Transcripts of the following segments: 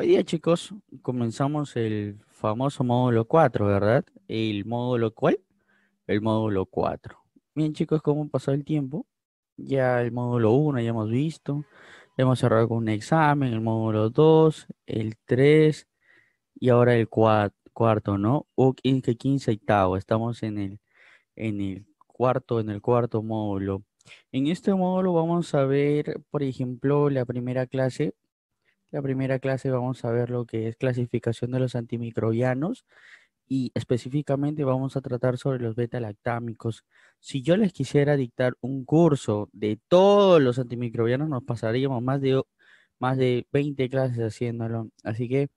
Hoy día, chicos, comenzamos el famoso módulo 4, ¿verdad? ¿El módulo cuál? El módulo 4. Bien, chicos, ¿cómo ha pasado el tiempo? Ya el módulo 1 ya hemos visto. hemos cerrado con un examen, el módulo 2, el 3 y ahora el cuarto, ¿no? O que 15 octavo. Estamos en el, en el cuarto, en el cuarto módulo. En este módulo vamos a ver, por ejemplo, la primera clase la primera clase vamos a ver lo que es clasificación de los antimicrobianos y específicamente vamos a tratar sobre los beta-lactámicos. Si yo les quisiera dictar un curso de todos los antimicrobianos, nos pasaríamos más de, más de 20 clases haciéndolo. Así que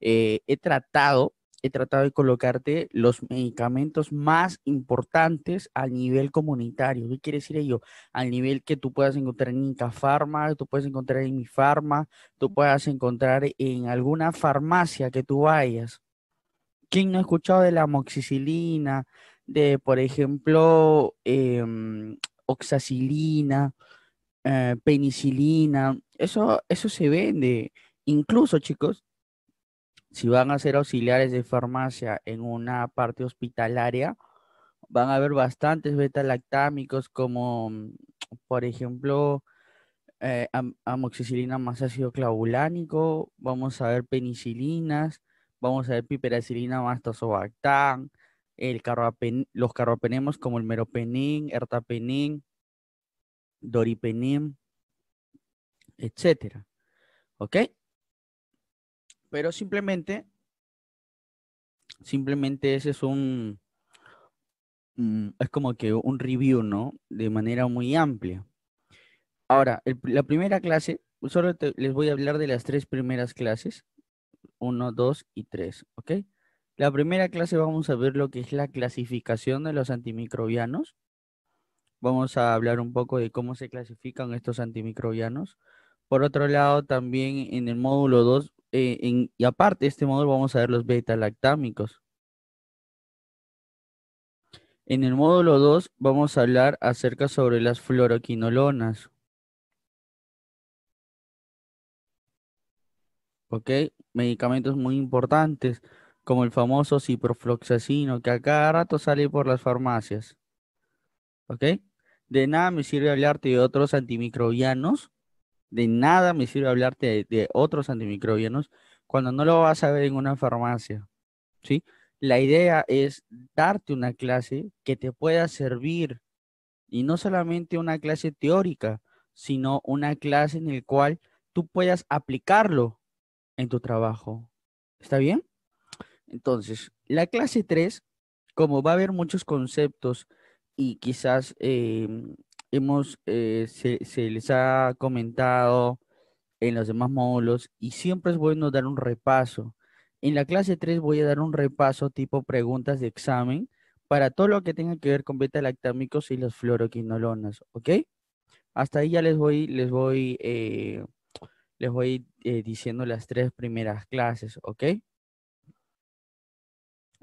eh, he tratado he tratado de colocarte los medicamentos más importantes a nivel comunitario. ¿Qué quiere decir ello? Al nivel que tú puedas encontrar en Incafarma, tú puedes encontrar en Mi Pharma, tú puedas encontrar en alguna farmacia que tú vayas. ¿Quién no ha escuchado de la moxicilina? de, por ejemplo, em, oxacilina, eh, penicilina? Eso, eso se vende. Incluso, chicos, si van a ser auxiliares de farmacia en una parte hospitalaria, van a haber bastantes beta-lactámicos como, mm, por ejemplo, eh, amoxicilina más ácido clavulánico, vamos a ver penicilinas, vamos a ver piperacilina más tosobactán, los carbapenemos como el meropenem, ertapenem, doripenem, etcétera. ¿Ok? pero simplemente, simplemente ese es un, mm, es como que un review, ¿no? De manera muy amplia. Ahora, la primera clase, solo les voy a hablar de las tres primeras clases, Uno, dos y tres, ¿ok? La primera clase vamos a ver lo que es la clasificación de los antimicrobianos. Vamos a hablar un poco de cómo se clasifican estos antimicrobianos. Por otro lado, también en el módulo 2 eh, y aparte de este módulo vamos a ver los beta-lactámicos. En el módulo 2 vamos a hablar acerca sobre las fluoroquinolonas. ¿Ok? Medicamentos muy importantes, como el famoso ciprofloxacino, que a cada rato sale por las farmacias. ¿Ok? De nada me sirve hablarte de otros antimicrobianos de nada me sirve hablarte de, otros antimicrobianos cuando no lo vas a ver en una farmacia. ¿sí? La idea es darte una clase que te pueda servir y no solamente una clase teórica, sino una clase en la cual tú puedas aplicarlo en tu trabajo. ¿Está bien? Entonces, la clase 3, como va a haber muchos conceptos y quizás em, hemos, eh, se, les ha comentado en los demás módulos y siempre es bueno dar un repaso. En la clase 3 voy a dar un repaso tipo preguntas de examen para todo lo que tenga que ver con beta-lactámicos y las fluoroquinolonas, ¿ok? Hasta ahí ya les voy, les voy, eh, les voy eh, diciendo las tres primeras clases, ¿ok?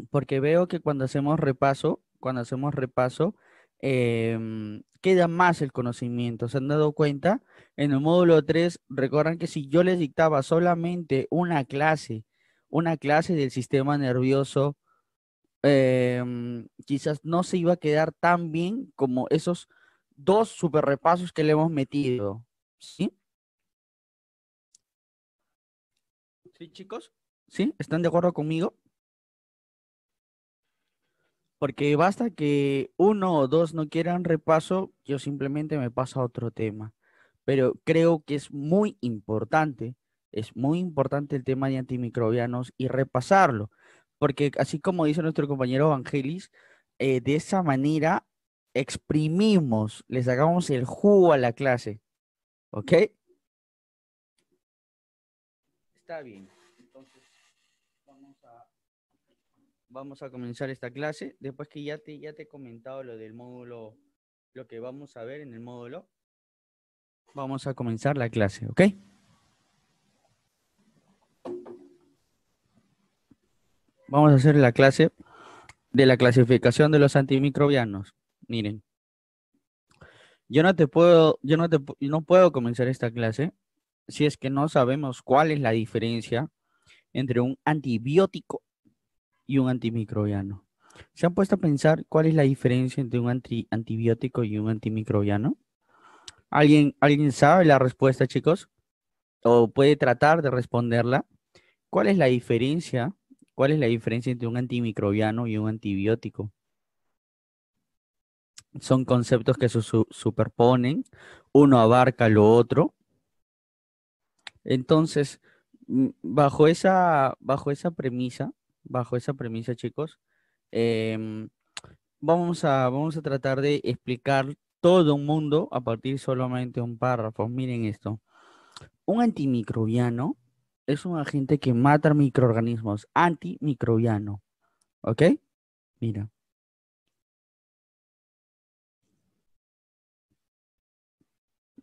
Porque veo que cuando hacemos repaso, cuando hacemos repaso, Em, queda más el conocimiento. ¿Se han dado cuenta? En el módulo 3, recuerdan que si yo les dictaba solamente una clase, una clase del sistema nervioso, em, quizás no se iba a quedar tan bien como esos dos super repasos que le hemos metido. ¿Sí? ¿Sí, chicos? ¿Sí? ¿Están de acuerdo conmigo? Porque basta que uno o dos no quieran repaso, yo simplemente me paso a otro tema. Pero creo que es muy importante, es muy importante el tema de antimicrobianos y repasarlo. Porque así como dice nuestro compañero Evangelis, eh, de esa manera exprimimos, les hagamos el jugo a la clase. ¿Ok? Está bien. vamos a comenzar esta clase. Después que ya te, ya te he comentado lo del módulo, lo que vamos a ver en el módulo, vamos a comenzar la clase, ¿ok? Vamos a hacer la clase de la clasificación de los antimicrobianos. Miren, yo no te puedo, yo no te, no puedo comenzar esta clase si es que no sabemos cuál es la diferencia entre un antibiótico y un antimicrobiano. ¿Se han puesto a pensar cuál es la diferencia entre un antibiótico y un antimicrobiano? ¿Alguien, ¿Alguien sabe la respuesta, chicos? ¿O puede tratar de responderla? ¿Cuál es la diferencia? ¿Cuál es la diferencia entre un antimicrobiano y un antibiótico? Son conceptos que se superponen, uno abarca lo otro. Entonces, mm, bajo esa, bajo esa premisa, bajo esa premisa, chicos, em, vamos, a, vamos a tratar de explicar todo un mundo a partir solamente de un párrafo. Miren esto. Un antimicrobiano es un agente que mata microorganismos, antimicrobiano. ¿Ok? Mira.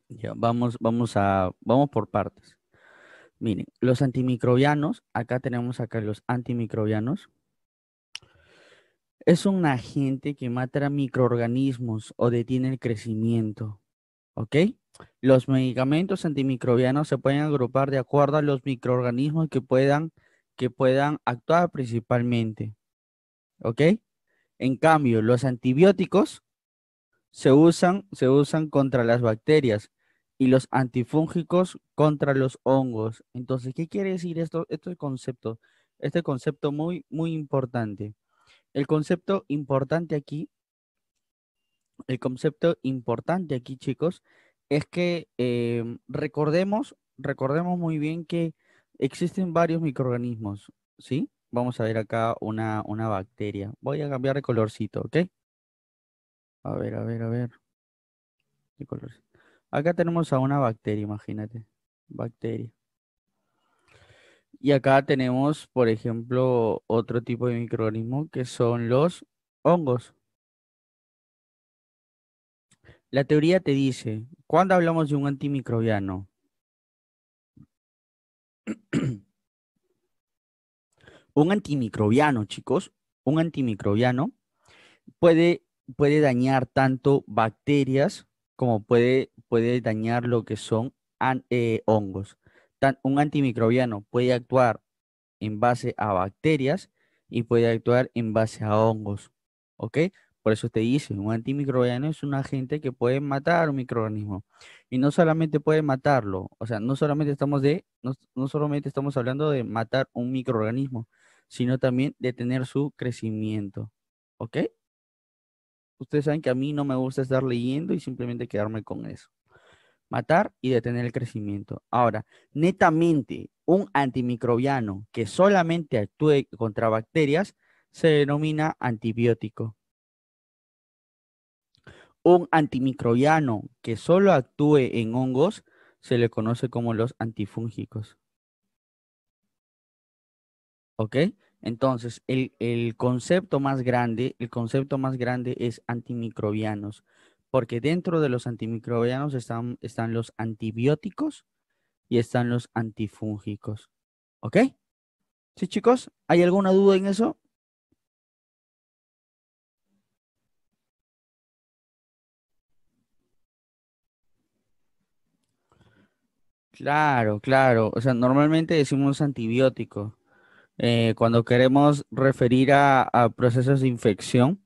Ya, vamos, vamos a, vamos por partes. Miren, los antimicrobianos, acá tenemos acá los antimicrobianos. Es un agente que mata microorganismos o detiene el crecimiento. ¿Ok? Los medicamentos antimicrobianos se pueden agrupar de acuerdo a los microorganismos que puedan, actuar principalmente. ¿Ok? En cambio, los antibióticos se usan, se usan contra las bacterias, y los antifúngicos contra los hongos. Entonces, ¿qué quiere decir esto, este concepto? Este concepto muy, muy importante. El concepto importante aquí, el concepto importante aquí, chicos, es que em, recordemos, recordemos muy bien que existen varios microorganismos, ¿sí? Vamos a ver acá una, bacteria. Voy a cambiar de colorcito, ¿ok? A ver, a ver, a ver. ¿Qué colorcito? Acá tenemos a una bacteria, imagínate. Bacteria. Y acá tenemos, por ejemplo, otro tipo de microorganismo que son los hongos. La teoría te dice, ¿cuándo hablamos de un antimicrobiano? un antimicrobiano, chicos, un antimicrobiano puede, puede dañar tanto bacterias como puede puede dañar lo que son eh, hongos. un antimicrobiano puede actuar en base a bacterias y puede actuar en base a hongos. ¿Ok? Por eso te dice, un antimicrobiano es un agente que puede matar un microorganismo. Y no solamente puede matarlo, o sea, no solamente estamos de, no, solamente estamos hablando de matar un microorganismo, sino también de detener su crecimiento. ¿Ok? Ustedes saben que a mí no me gusta estar leyendo y simplemente quedarme con eso matar y detener el crecimiento. Ahora, netamente, un antimicrobiano que solamente actúe contra bacterias se denomina antibiótico. Un antimicrobiano que solo actúe en hongos se le conoce como los antifúngicos. ¿Ok? Entonces, el, el, concepto más grande, el concepto más grande es antimicrobianos porque dentro de los antimicrobianos están, están los antibióticos y están los antifúngicos. ¿Ok? ¿Sí, chicos? ¿Hay alguna duda en eso? Claro, claro. O sea, normalmente decimos antibiótico. Eh, cuando queremos referir a procesos de infección,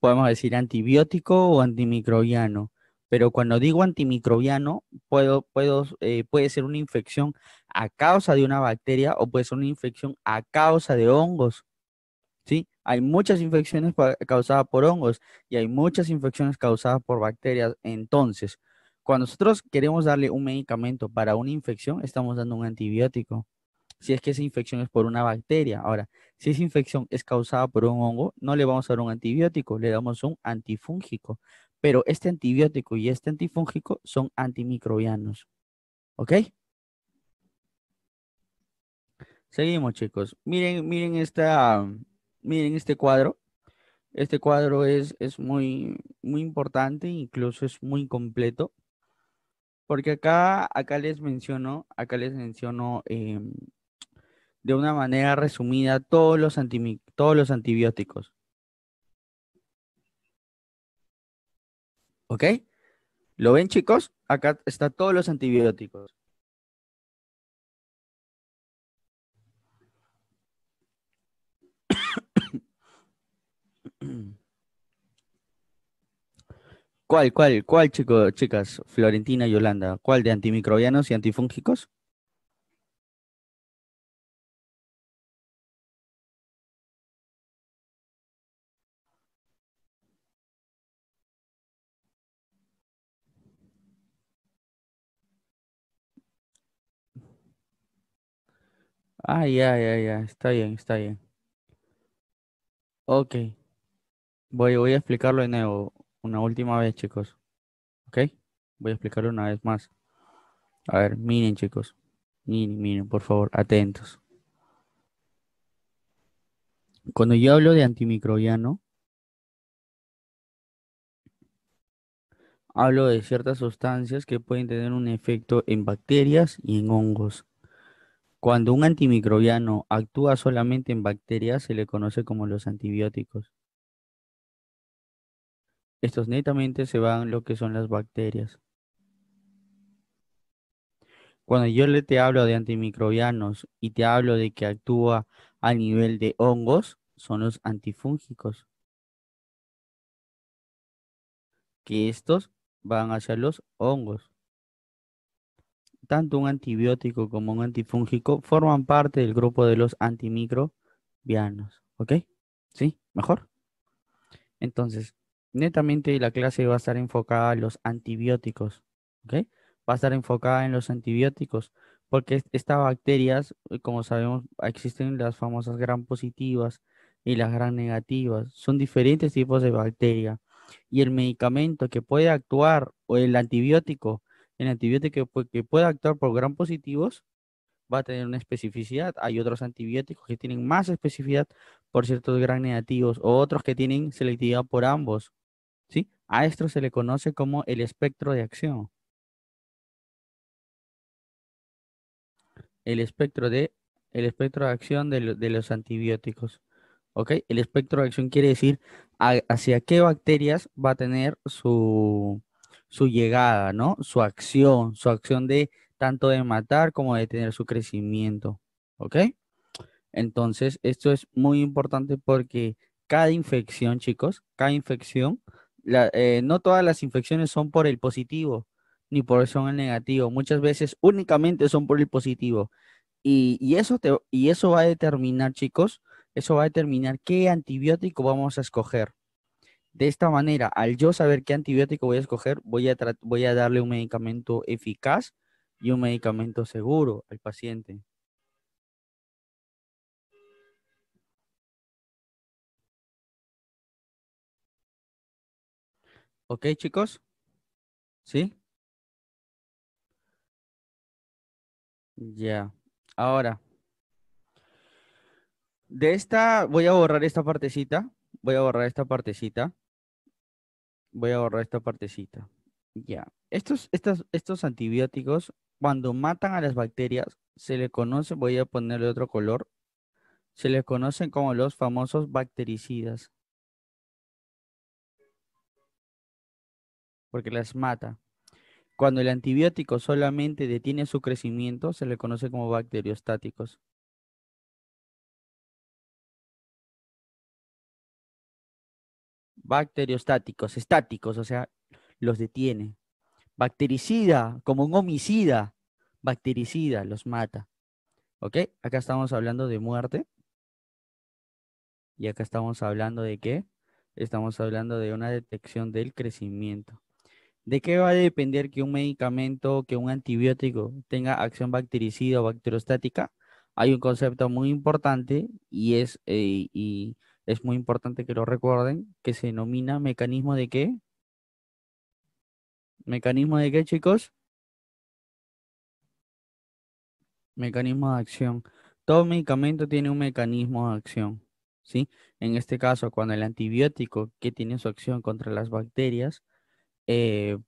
podemos decir antibiótico o antimicrobiano. Pero cuando digo antimicrobiano, puedo, puedo, eh, puede ser una infección a causa de una bacteria o puede ser una infección a causa de hongos. ¿sí? Hay muchas infecciones causadas por hongos y hay muchas infecciones causadas por bacterias. Entonces, cuando nosotros queremos darle un medicamento para una infección, estamos dando un antibiótico. Si es que esa infección es por una bacteria. Ahora, si esa infección es causada por un hongo, no le vamos a dar un antibiótico, le damos un antifúngico. Pero este antibiótico y este antifúngico son antimicrobianos. ¿Ok? Seguimos, chicos. Miren, miren esta, miren este cuadro. Este cuadro es, es muy, muy importante, incluso es muy completo. Porque acá, acá les menciono, acá les em, de una manera resumida todos los, todos los antibióticos. ¿Ok? ¿Lo ven chicos? Acá están todos los antibióticos. ¿Cuál, cuál, cuál, chicos, chicas? Florentina y Yolanda. ¿Cuál de antimicrobianos y antifúngicos? Ah, ya, ya, ya. Está bien, está bien. Ok. Voy, voy a explicarlo de nuevo. Una última vez, chicos. ¿Ok? Voy a explicarlo una vez más. A ver, miren, chicos. Miren, miren, por favor, atentos. Cuando yo hablo de antimicrobiano, hablo de ciertas sustancias que pueden tener un efecto en bacterias y en hongos. Cuando un antimicrobiano actúa solamente en bacterias, se le conoce como los antibióticos. Estos netamente se van lo que son las bacterias. Cuando yo le te hablo de antimicrobianos y te hablo de que actúa a nivel de hongos, son los antifúngicos. Que estos van hacia los hongos tanto un antibiótico como un antifúngico forman parte del grupo de los antimicrobianos. ¿Ok? ¿Sí? ¿Mejor? Entonces, netamente la clase va a estar enfocada a los antibióticos. ¿Ok? Va a estar enfocada en los antibióticos. Porque estas bacterias, eh, como sabemos, existen las famosas gran positivas y las gran negativas. Son diferentes tipos de bacterias. Y el medicamento que puede actuar o el antibiótico el antibiótico que, puede actuar por gran positivos va a tener una especificidad. Hay otros antibióticos que tienen más especificidad por ciertos gran negativos o otros que tienen selectividad por ambos. ¿sí? A esto se le conoce como el espectro de acción. El espectro de, el espectro de acción de, los antibióticos. ¿ok? El espectro de acción quiere decir hacia qué bacterias va a tener su, su llegada, ¿no? Su acción, su acción de tanto de matar como de tener su crecimiento, ¿ok? Entonces, esto es muy importante porque cada infección, chicos, cada infección, eh, no todas las infecciones son por el positivo, ni por son el negativo. Muchas veces únicamente son por el positivo. Y, y, eso te, y eso va a determinar, chicos, eso va a determinar qué antibiótico vamos a escoger. De esta manera, al yo saber qué antibiótico voy a escoger, voy a, voy a darle un medicamento eficaz y un medicamento seguro al paciente. ¿Ok, chicos? ¿Sí? Ya. Ahora, de esta voy a borrar esta partecita Voy a borrar esta partecita. Voy a borrar esta partecita. Ya. Estos, estos antibióticos, cuando matan a las bacterias, se le conoce, voy a ponerle otro color, se les conocen como los famosos bactericidas. Porque las mata. Cuando el antibiótico solamente detiene su crecimiento, se le conoce como bacteriostáticos. bacteriostáticos, estáticos, o sea, los detiene. Bactericida, como un homicida, bactericida, los mata. ¿Ok? Acá estamos hablando de muerte. Y acá estamos hablando de qué? Estamos hablando de una detección del crecimiento. ¿De qué va a depender que un medicamento, que un antibiótico tenga acción bactericida o bacteriostática? Hay un concepto muy importante y es, eh, es muy importante que lo recuerden, que se denomina mecanismo de qué? Mecanismo de qué, chicos? Mecanismo de acción. Todo medicamento tiene un mecanismo de acción, ¿sí? En este caso, cuando el antibiótico que tiene su acción contra las bacterias, eh,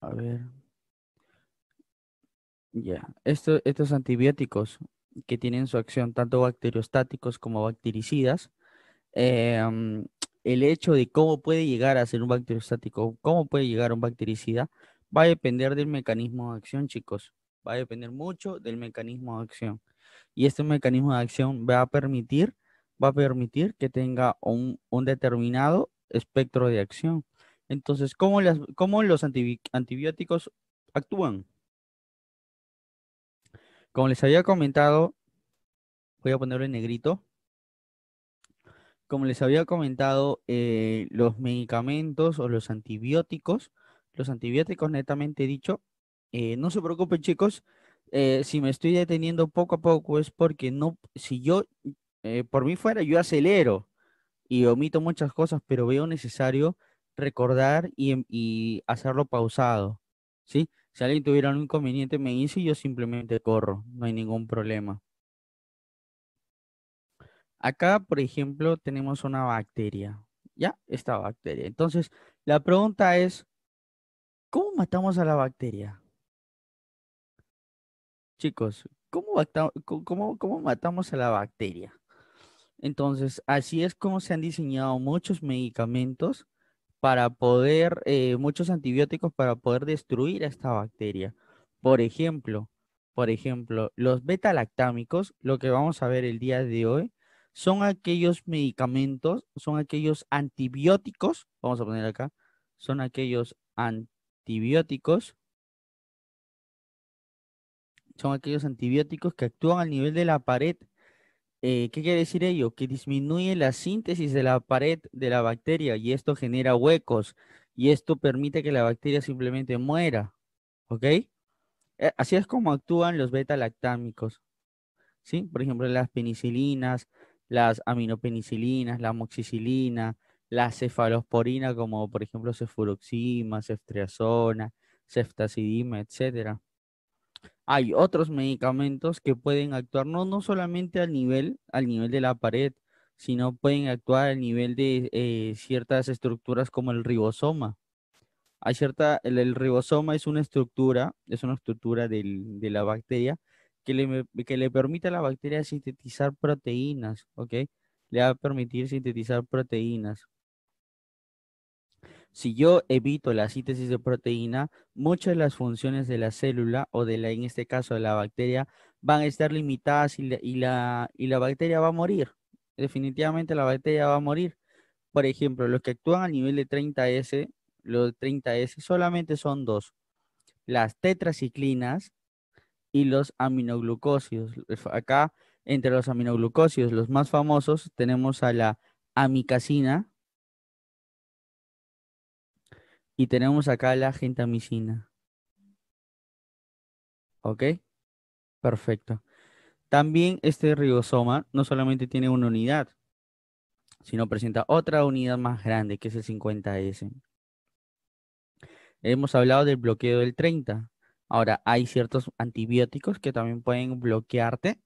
a ver, ya, estos antibióticos que tienen su acción tanto bacteriostáticos como bactericidas, Em, el hecho de cómo puede llegar a ser un bacteriostático, cómo puede llegar a un bactericida, va a depender del mecanismo de acción, chicos. Va a depender mucho del mecanismo de acción. Y este mecanismo de acción va a permitir, va a permitir que tenga un, determinado espectro de acción. Entonces, ¿cómo, los antibióticos actúan? Como les había comentado, voy a ponerlo en negrito. Como les había comentado, eh, los medicamentos o los antibióticos, los antibióticos netamente dicho, eh, no se preocupen chicos, eh, si me estoy deteniendo poco a poco es porque no, si yo, por mí fuera, yo acelero y omito muchas cosas, pero veo necesario recordar y, em, y hacerlo pausado, ¿sí? Si alguien tuviera un inconveniente me dice y yo simplemente corro, no hay ningún problema. Acá, por ejemplo, tenemos una bacteria. ¿Ya? Esta bacteria. Entonces, la pregunta es, ¿cómo matamos a la bacteria? Chicos, ¿cómo, matamos a la bacteria? Entonces, así es como se han diseñado muchos medicamentos para poder, eh, muchos antibióticos para poder destruir a esta bacteria. Por ejemplo, por ejemplo, los beta-lactámicos, lo que vamos a ver el día de hoy, son aquellos medicamentos, son aquellos antibióticos, vamos a poner acá, son aquellos antibióticos, son aquellos antibióticos que actúan al nivel de la pared. Eh, ¿Qué quiere decir ello? Que disminuye la síntesis de la pared de la bacteria y esto genera huecos y esto permite que la bacteria simplemente muera. ¿Ok? Eh, así es como actúan los beta-lactámicos. ¿Sí? Por ejemplo, las penicilinas, las aminopenicilinas, la moxicilina, la cefalosporina, como por ejemplo cefuroxima, ceftriazona, ceftacidima, etc. Hay otros medicamentos que pueden actuar no, solamente al nivel, de la pared, sino pueden actuar al nivel de eh, ciertas estructuras como el ribosoma. Hay el, ribosoma es una estructura, es una estructura de la bacteria que le, que permite a la bacteria sintetizar proteínas, ¿ok? Le va a permitir sintetizar proteínas. Si yo evito la síntesis de proteína, muchas de las funciones de la célula o de la, en este caso de la bacteria, van a estar limitadas y la, y la bacteria va a morir. Definitivamente la bacteria va a morir. Por ejemplo, los que actúan a nivel de 30S, los 30S solamente son dos. Las tetraciclinas y los aminoglucósidos. Acá, entre los aminoglucósidos, los más famosos, tenemos a la amicacina y tenemos acá la gentamicina. ¿Ok? Perfecto. También este ribosoma no solamente tiene una unidad, sino presenta otra unidad más grande, que es el 50S. Hemos hablado del bloqueo del 30, Ahora, hay ciertos antibióticos que también pueden bloquearte.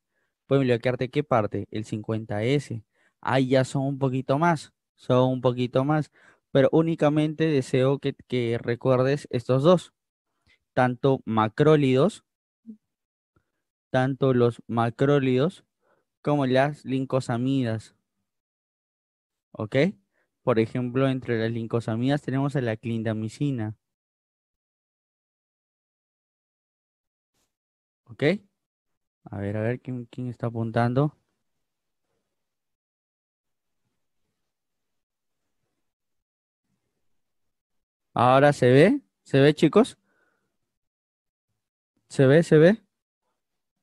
¿Pueden bloquearte qué parte? El 50S. Ahí ya son un poquito más, son un poquito más. Pero únicamente deseo que, recuerdes estos dos. Tanto macrólidos, tanto los macrólidos como las lincosamidas. ¿Ok? Por ejemplo, entre las lincosamidas tenemos a la clindamicina. ¿Ok? A ver, a ver, ¿quién, quién está apuntando? Ahora se ve, se ve chicos. Se ve, se ve.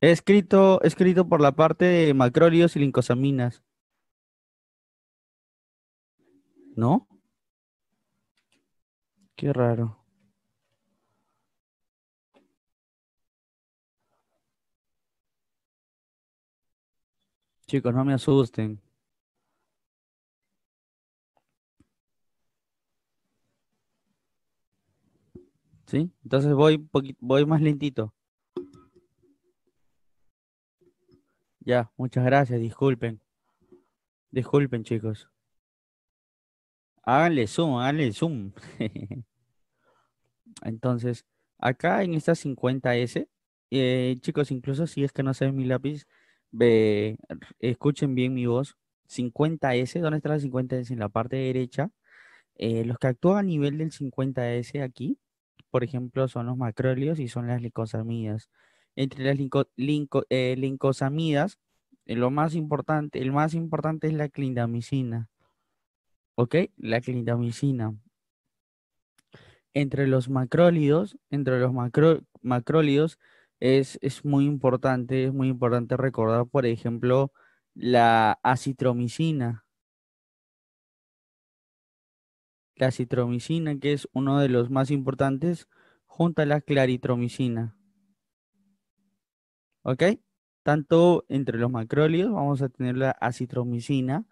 He escrito, escrito por la parte de macrólidos y lincosaminas. ¿No? Qué raro. Chicos, no me asusten. ¿Sí? Entonces voy, voy más lentito. Ya, muchas gracias, disculpen. Disculpen, chicos. Háganle zoom, háganle zoom. Entonces, acá en esta 50S, eh, chicos, incluso si es que no se ve mi lápiz, escuchen bien mi voz. 50S, ¿dónde está la 50S? En la parte derecha. Eh, los que actúan a nivel del 50S aquí, por ejemplo, son los macrólidos y son las licosamidas. Entre las linco, eh, lincosamidas, eh, lo más importante, el más importante es la clindamicina. ¿Ok? La clindamicina. Entre los macrólidos, entre los macro, macrólidos, es, muy importante, es muy importante recordar, por ejemplo, la acitromicina. La acitromicina, que es uno de los más importantes, junto a la claritromicina. ¿Ok? Tanto entre los macrólidos vamos a tener la acitromicina,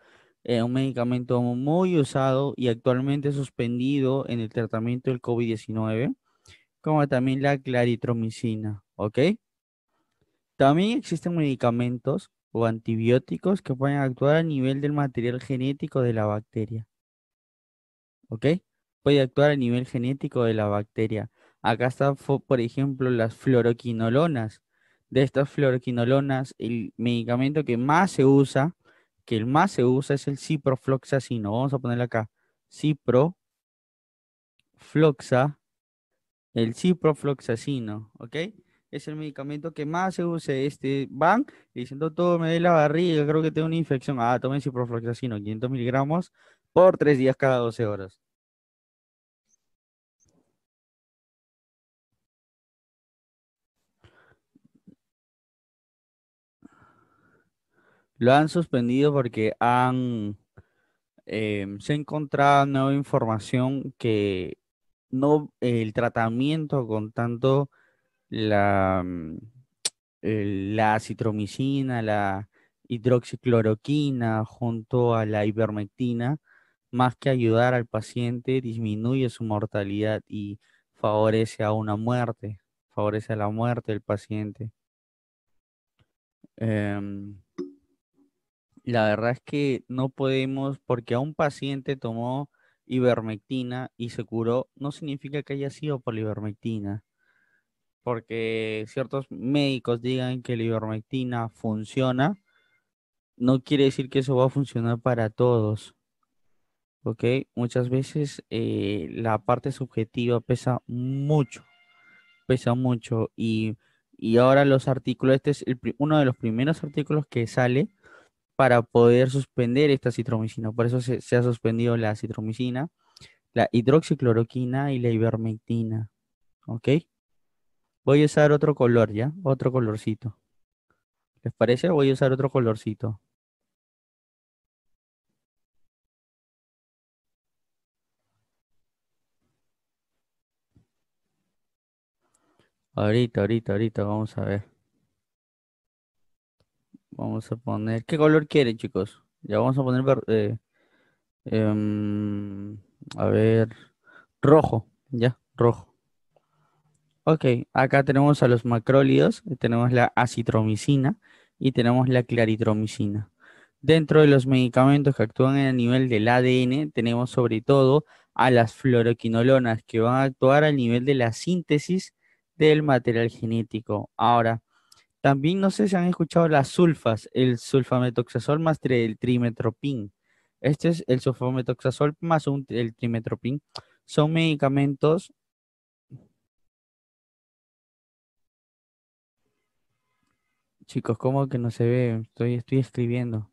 eh, un medicamento muy usado y actualmente suspendido en el tratamiento del COVID-19 como también la claritromicina, ¿ok? También existen medicamentos o antibióticos que pueden actuar a nivel del material genético de la bacteria, ¿ok? Puede actuar a nivel genético de la bacteria. Acá están, por ejemplo, las fluoroquinolonas. De estas fluoroquinolonas, el medicamento que más se usa, que el más se usa es el ciprofloxacino. Vamos a ponerlo acá. Ciprofloxacino el ciprofloxacino, ¿ok? Es el medicamento que más se usa. Este van diciendo todo, me dé la barriga, creo que tengo una infección. Ah, tomen ciprofloxacino, 500 miligramos por tres días cada 12 horas. Lo han suspendido porque han em, se ha encontrado nueva información que no el tratamiento con tanto la, mm, la citromicina, la hidroxicloroquina junto a la ivermectina, más que ayudar al paciente, disminuye su mortalidad y favorece a una muerte, favorece a la muerte del paciente. Em, la verdad es que no podemos, porque a un paciente tomó ivermectina y se curó, no significa que haya sido por Porque ciertos médicos digan que la ivermectina funciona, no quiere decir que eso va a funcionar para todos. ¿Ok? Muchas veces eh, la parte subjetiva pesa mucho, pesa mucho. Y, y ahora los artículos, este es uno de los primeros artículos que sale para poder suspender esta citromicina. Por eso se, ha suspendido la citromicina, la hidroxicloroquina y la ivermectina. ¿Ok? Voy a usar otro color, ¿ya? Otro colorcito. ¿Les parece? Voy a usar otro colorcito. Ahorita, ahorita, ahorita, vamos a ver. Vamos a poner, ¿qué color quieren, chicos? Ya vamos a poner verde. Eh, em, a ver, rojo, ya, rojo. Ok, acá tenemos a los macrólidos, tenemos la acitromicina y tenemos la claritromicina. Dentro de los medicamentos que actúan a nivel del ADN, tenemos sobre todo a las fluoroquinolonas, que van a actuar al nivel de la síntesis del material genético. Ahora, también no sé si han escuchado las sulfas, el sulfametoxazol más el trimetropin. Este es el sulfametoxazol más un, el trimetropin. Son medicamentos Chicos, ¿cómo que no se ve? Estoy, estoy escribiendo.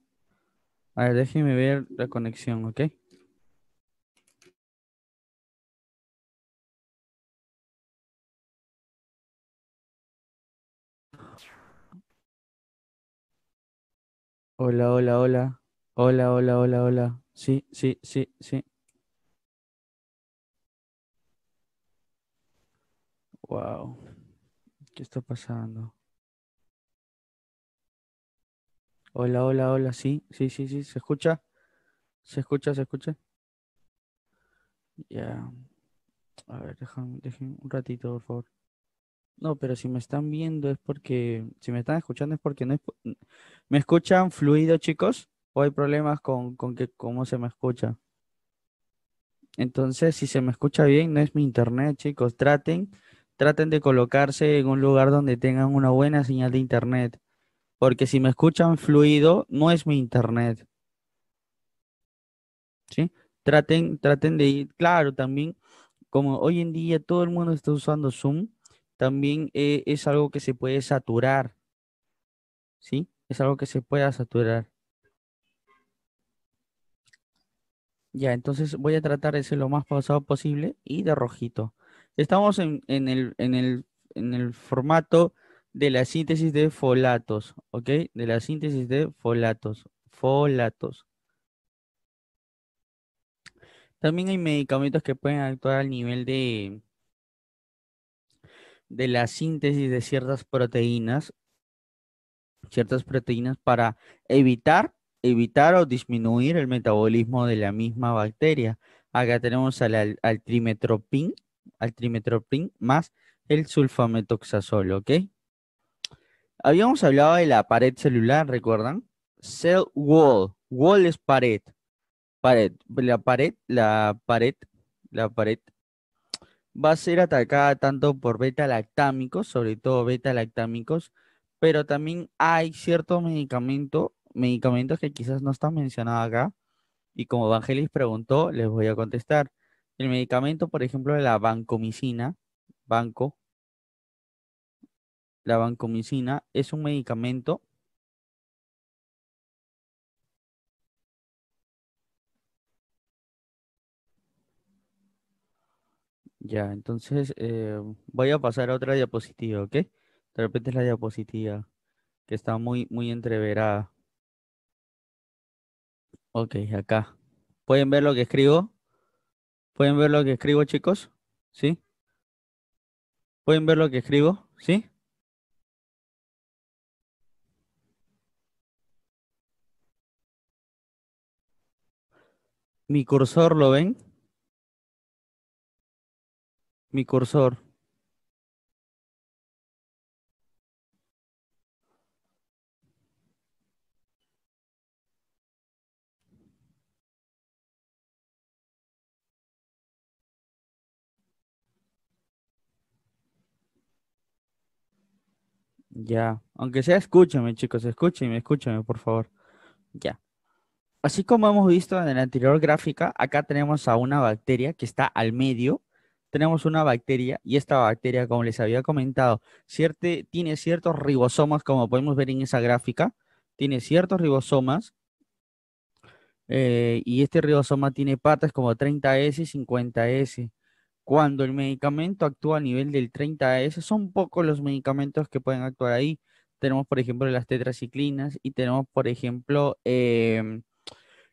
A ver, déjenme ver la conexión, ¿ok? Hola, hola, hola. Hola, hola, hola, hola. Sí, sí, sí, sí. Wow. ¿Qué está pasando? Hola, hola, hola. Sí, sí, sí, sí. ¿Se escucha? ¿Se escucha? ¿Se escucha? Ya. A ver, déjame, un ratito, por favor. No, pero si me están viendo es porque, si me están escuchando es porque no es... ¿Me escuchan fluido, chicos? ¿O hay problemas con, con que, cómo se me escucha? Entonces, si se me escucha bien, no es mi internet, chicos. Traten, traten de colocarse en un lugar donde tengan una buena señal de internet. Porque si me escuchan fluido, no es mi internet. ¿Sí? Traten, traten de ir. Claro, también, como hoy en día todo el mundo está usando Zoom, también eh, es algo que se puede saturar. ¿Sí? Es algo que se pueda saturar. Ya, entonces voy a tratar de ser lo más pausado posible y de rojito. Estamos en, el, en el formato de la síntesis de folatos, ¿ok? De la síntesis de folatos, folatos. También hay medicamentos que pueden actuar al nivel de, de la síntesis de ciertas proteínas, ciertas proteínas para evitar, evitar o disminuir el metabolismo de la misma bacteria. Acá tenemos al, al trimetropin, al trimetropin más el sulfametoxazol, ¿ok? Habíamos hablado de la pared celular, ¿recuerdan? Cell wall. Wall es pared. Pared. La pared, la pared, la pared va a ser atacada tanto por beta-lactámicos, sobre todo beta-lactámicos, pero también hay ciertos medicamentos, medicamentos que quizás no están mencionados acá, y como Evangelis preguntó, les voy a contestar. El medicamento, por ejemplo, de la vancomicina, banco, la vancomicina es un medicamento Ya, entonces eh, voy a pasar a otra diapositiva, ¿ok? De repente es la diapositiva que está muy, muy entreverada. Ok, acá. ¿Pueden ver lo que escribo? ¿Pueden ver lo que escribo, chicos? ¿Sí? ¿Pueden ver lo que escribo? ¿Sí? Mi cursor, ¿lo ven? mi cursor. Ya, aunque sea, escúchame, chicos, escúchame, escúchame, por favor. Ya. Así como hemos visto en la anterior gráfica, acá tenemos a una bacteria que está al medio tenemos una bacteria y esta bacteria, como les había comentado, tiene ciertos ribosomas, como podemos ver en esa gráfica, tiene ciertos ribosomas eh, y este ribosoma tiene patas como 30S y 50S. Cuando el medicamento actúa a nivel del 30S, son pocos los medicamentos que pueden actuar ahí. Tenemos, por ejemplo, las tetraciclinas y tenemos, por ejemplo, em,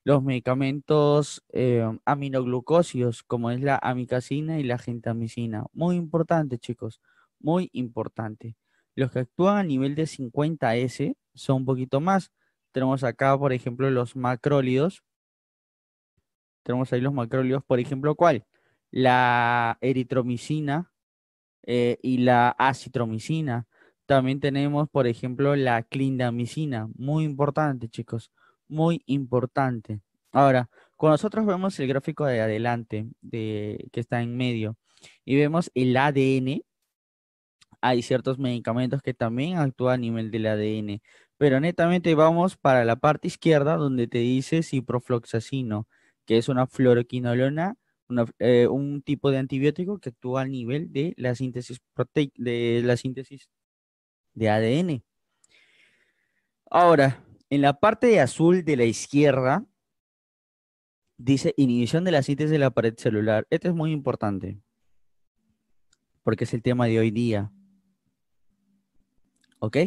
los medicamentos eh, aminoglucósidos, como es la amicacina y la gentamicina. Muy importante, chicos, muy importante. Los que actúan a nivel de 50S son un poquito más. Tenemos acá, por ejemplo, los macrólidos. Tenemos ahí los macrólidos, por ejemplo, ¿cuál? La eritromicina eh, y la acitromicina. También tenemos, por ejemplo, la clindamicina. Muy importante, chicos muy importante. Ahora, Con nosotros vemos el gráfico de adelante, de, que está en medio, y vemos el ADN, hay ciertos medicamentos que también actúan a nivel del ADN, pero netamente vamos para la parte izquierda donde te dice ciprofloxacino, que es una fluoroquinolona, eh, un tipo de antibiótico que actúa a nivel de la síntesis de la síntesis de ADN. Ahora, en la parte de azul de la izquierda dice inhibición de la síntesis de la pared celular. Esto es muy importante porque es el tema de hoy día. ¿Ok?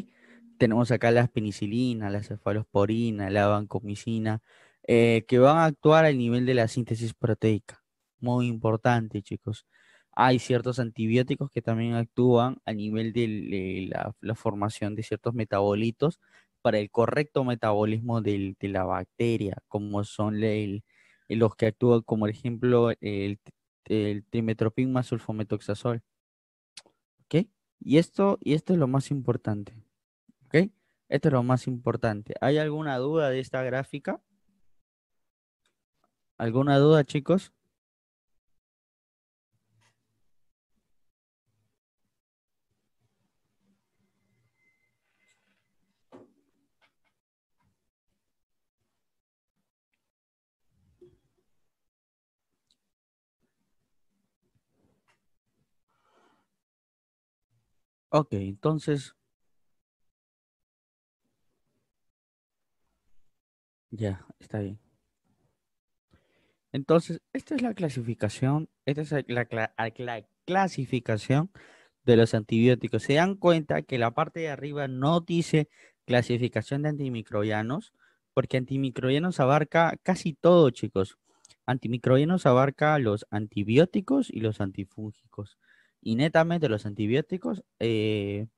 Tenemos acá las penicilinas, la cefalosporina, la vancomicina, eh, que van a actuar al nivel de la síntesis proteica. Muy importante, chicos. Hay ciertos antibióticos que también actúan a nivel de la formación de ciertos metabolitos para el correcto metabolismo de la bacteria, como son los que actúan como ejemplo el, el sulfometoxazol. ¿Ok? Y esto, y esto es lo más importante. ¿Ok? Esto es lo más importante. ¿Hay alguna duda de esta gráfica? ¿Alguna duda, chicos? Ok, entonces. Ya, está bien. Entonces, esta es la clasificación, esta es la, clasificación de los antibióticos. Se dan cuenta que la parte de arriba no dice clasificación de antimicrobianos, porque antimicrobianos abarca casi todo, chicos. Antimicrobianos abarca los antibióticos y los antifúngicos. Y netamente los antibióticos eh,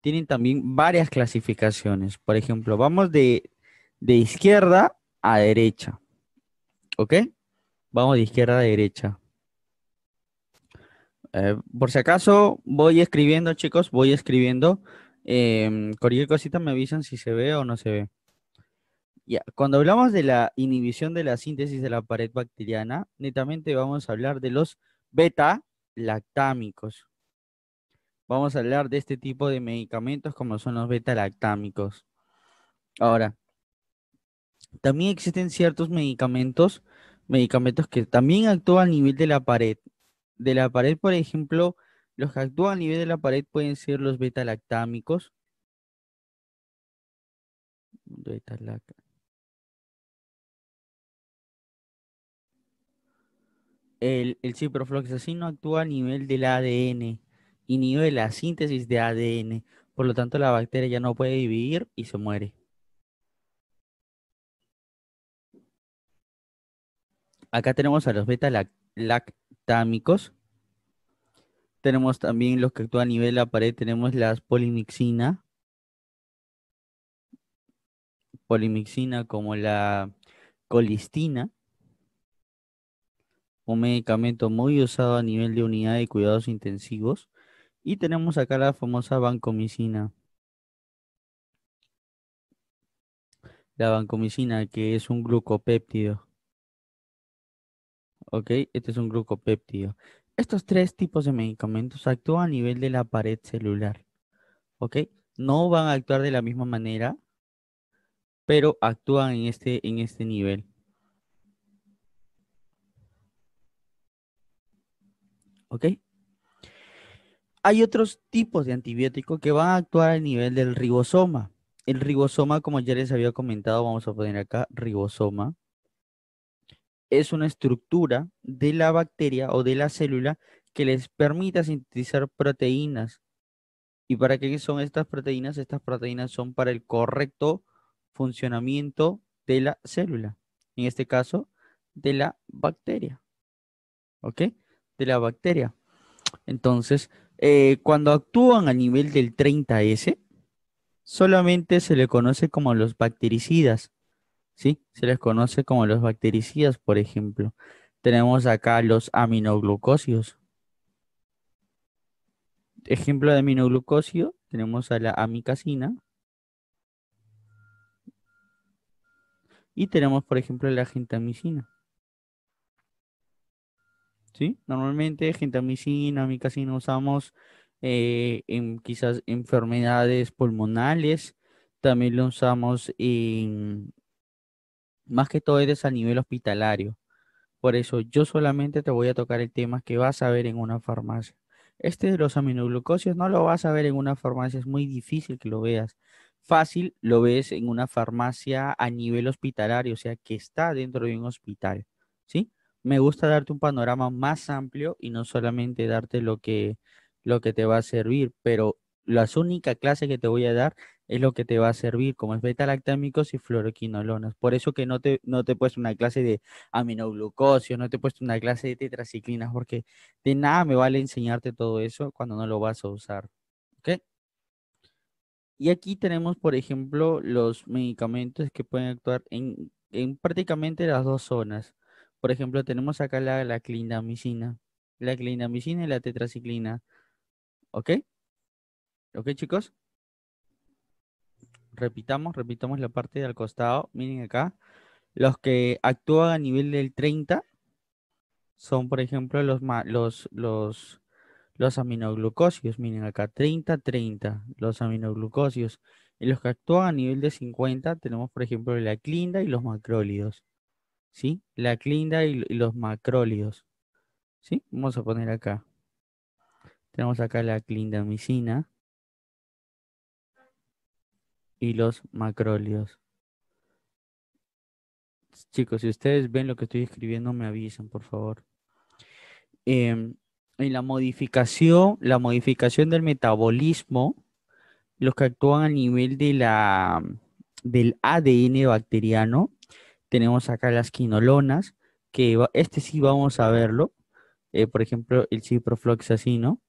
tienen también varias clasificaciones. Por ejemplo, vamos de, izquierda a derecha. ¿Ok? Vamos de izquierda a derecha. Eh, por si acaso voy escribiendo, chicos, voy escribiendo. Eh, cualquier cosita me avisan si se ve o no se ve. Ya, cuando hablamos de la inhibición de la síntesis de la pared bacteriana, netamente vamos a hablar de los beta lactámicos. Vamos a hablar de este tipo de medicamentos como son los beta-lactámicos. Ahora, también existen ciertos medicamentos, medicamentos que también actúan a nivel de la pared. De la pared, por ejemplo, los que actúan a nivel de la pared pueden ser los beta-lactámicos. Beta-lactámicos el, el ciprofloxacino actúa a nivel del ADN, y de la síntesis de ADN, por lo tanto la bacteria ya no puede dividir y se muere. Acá tenemos a los beta-lactámicos. Tenemos también los que actúan a nivel de la pared, tenemos las polimixina. Polimixina como la colistina un medicamento muy usado a nivel de unidad de cuidados intensivos. Y tenemos acá la famosa vancomicina. La vancomicina, que es un glucopéptido. Ok, este es un glucopéptido. Estos tres tipos de medicamentos actúan a nivel de la pared celular. Ok, no van a actuar de la misma manera, pero actúan en este, en este nivel. ¿ok? Hay otros tipos de antibióticos que van a actuar a nivel del ribosoma. El ribosoma, como ya les había comentado, vamos a poner acá ribosoma, es una estructura de la bacteria o de la célula que les permita sintetizar proteínas. ¿Y para qué son estas proteínas? Estas proteínas son para el correcto funcionamiento de la célula, en este caso, de la bacteria. ¿Ok? de la bacteria. Entonces, eh, cuando actúan a nivel del 30S, solamente se le conoce como los bactericidas. ¿Sí? Se les conoce como los bactericidas, por ejemplo. Tenemos acá los aminoglucósidos. Ejemplo de aminoglucosio tenemos a la amicacina. Y tenemos, por ejemplo, la gentamicina. ¿sí? Normalmente gentamicina, no usamos eh, en quizás enfermedades pulmonales, también lo usamos en, más que todo eres a nivel hospitalario. Por eso yo solamente te voy a tocar el tema que vas a ver en una farmacia. Este de los aminoglucosios no lo vas a ver en una farmacia, es muy difícil que lo veas. Fácil lo ves en una farmacia a nivel hospitalario, o sea, que está dentro de un hospital, ¿sí? me gusta darte un panorama más amplio y no solamente darte lo que, lo que te va a servir, pero las única clase que te voy a dar es lo que te va a servir, como es beta-lactámicos y fluoroquinolonas. Por eso que no te, no te he puesto una clase de aminoglucosio, no te he puesto una clase de tetraciclinas, porque de nada me vale enseñarte todo eso cuando no lo vas a usar. Y aquí tenemos, por ejemplo, los medicamentos que pueden actuar en, en prácticamente las dos zonas por ejemplo, tenemos acá la, clindamicina, la clindamicina y la tetraciclina. ¿Ok? ¿Ok, chicos? Repitamos, repitamos la parte del costado. Miren acá. Los que actúan a nivel del 30 son, por ejemplo, los, los, los, los aminoglucosios. Miren acá, 30, 30, los aminoglucosios. Y los que actúan a nivel de 50 tenemos, por ejemplo, la clinda y los macrólidos. ¿sí? La clinda y, los macrólidos, ¿sí? Vamos a poner acá. Tenemos acá la clindamicina y los macrólidos. Chicos, si ustedes ven lo que estoy escribiendo, me avisan, por favor. Em, en la modificación, la modificación del metabolismo, los que actúan a nivel de la, del ADN bacteriano tenemos acá las quinolonas, que este sí vamos a verlo. Eh, por ejemplo, el ciprofloxacino.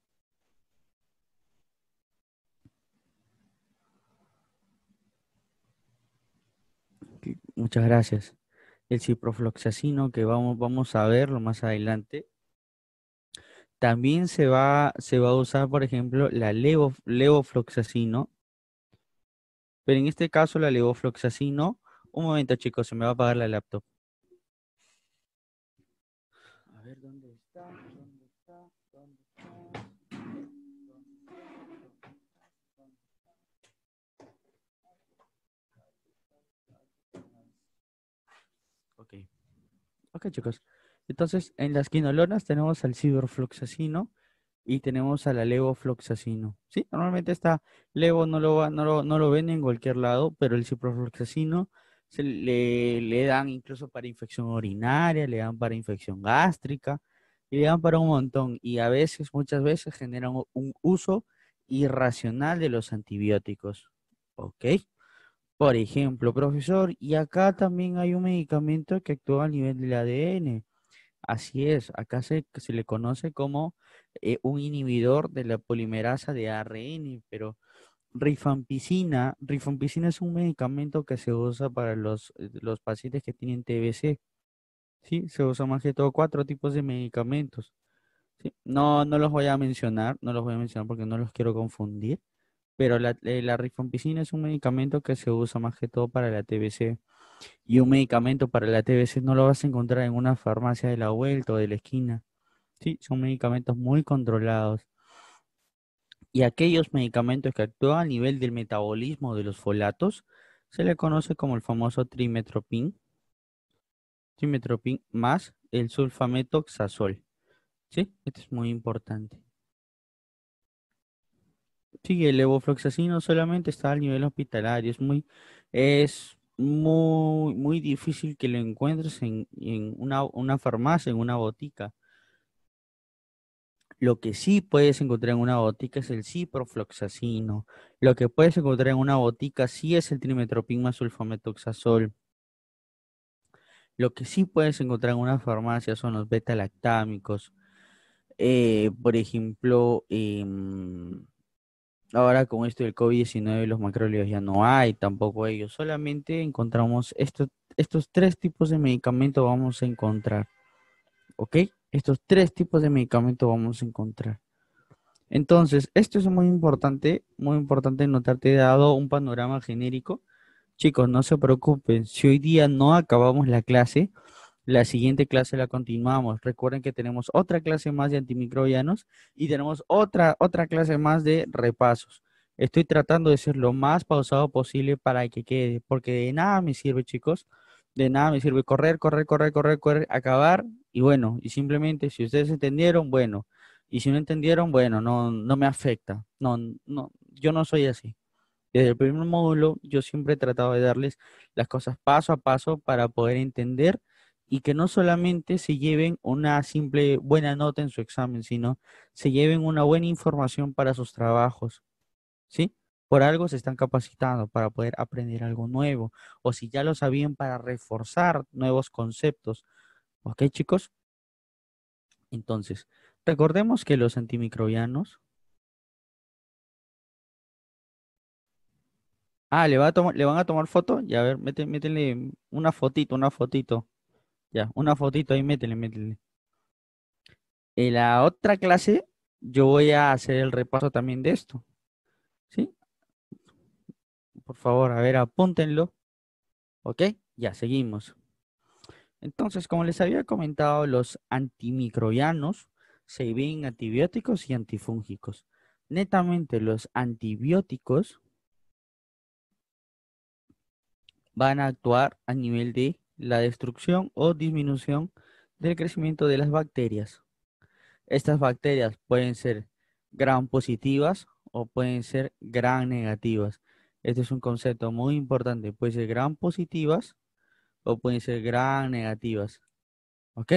Muchas gracias. El ciprofloxacino que vamos, vamos a verlo más adelante. También se va, se va a usar, por ejemplo, la levo, levofloxacino. Pero en este caso, la levofloxacino un momento, chicos, se me va a apagar la laptop. A ver, ¿dónde está? ¿Dónde está? ¿Dónde está? Ok. Ok, chicos. Entonces, en las quinolonas tenemos al ciberfloxacino y tenemos a la levofloxacino. ¿Sí? Normalmente está. levo no lo, va, no lo, no lo ven en cualquier lado, pero el ciprofloxacino se le, dan incluso para infección urinaria, le dan para infección gástrica, le dan para un montón. Y a veces, muchas veces, generan un uso irracional de los antibióticos. ¿Ok? Por ejemplo, profesor, y acá también hay un medicamento que actúa a nivel del ADN. Así es, acá se, le conoce como eh, un inhibidor de la polimerasa de ARN, pero rifampicina. Rifampicina es un medicamento que se usa para los, eh, los pacientes que tienen TBC. Se usa más que todo cuatro tipos de medicamentos. ¿sí? No, no los voy a mencionar, no los voy a mencionar porque no los quiero confundir. Pero la, eh, la rifampicina es un medicamento que se usa más que todo para la TBC. Y un medicamento para la TBC no lo vas a encontrar en una farmacia de la vuelta o de la esquina. Sí, son medicamentos muy controlados y aquellos medicamentos que actúan a nivel del metabolismo de los folatos se le conoce como el famoso trimetropin, trimetropin más el sulfametoxazol. ¿Sí? Esto es muy importante. Sí, el levofloxacino solamente está al nivel hospitalario. Es muy, es muy, muy difícil que lo encuentres en, una farmacia, en una botica. Lo que sí puedes encontrar en una botica es el ciprofloxacino. Lo que puedes encontrar en una botica sí es el trimetropigma sulfametoxazol. Lo que sí puedes encontrar en una farmacia son los beta-lactámicos. Eh, por ejemplo, em, ahora con esto del COVID-19 los macrólidos ya no hay, tampoco ellos. Solamente encontramos estos, estos tres tipos de medicamentos vamos a encontrar. ¿Ok? Estos tres tipos de medicamentos vamos a encontrar. Entonces, esto es muy importante, muy importante notarte he dado un panorama genérico. Chicos, no se preocupen, si hoy día no acabamos la clase, la siguiente clase la continuamos. Recuerden que tenemos otra clase más de antimicrobianos y tenemos otra, otra clase más de repasos. Estoy tratando de ser lo más pausado posible para que quede, porque de nada me sirve, chicos, de nada me sirve correr, correr, correr, correr, correr, acabar y bueno, y simplemente si ustedes entendieron, bueno, y si no entendieron, bueno, no, no me afecta, no, no, yo no soy así. Desde el primer módulo yo siempre he tratado de darles las cosas paso a paso para poder entender y que no solamente se lleven una simple buena nota en su examen, sino se lleven una buena información para sus trabajos, ¿sí? Por algo se están capacitando para poder aprender algo nuevo, o si ya lo sabían para reforzar nuevos conceptos. ¿Ok, chicos? Entonces, recordemos que los antimicrobianos... Ah, ¿le, van a tomar foto? Ya, a ver, Métenle una fotito, una fotito. Ya, una fotito ahí, métele, métele. En la otra clase yo voy a hacer el repaso también de esto por favor, a ver, apúntenlo. ¿Ok? Ya, seguimos. Entonces, como les había comentado, los antimicrobianos se ven antibióticos y antifúngicos. Netamente los antibióticos van a actuar a nivel de la destrucción o disminución del crecimiento de las bacterias. Estas bacterias pueden ser gran positivas o pueden ser gran negativas. Este es un concepto muy importante. Pueden ser gran positivas o pueden ser gran negativas. ¿Ok?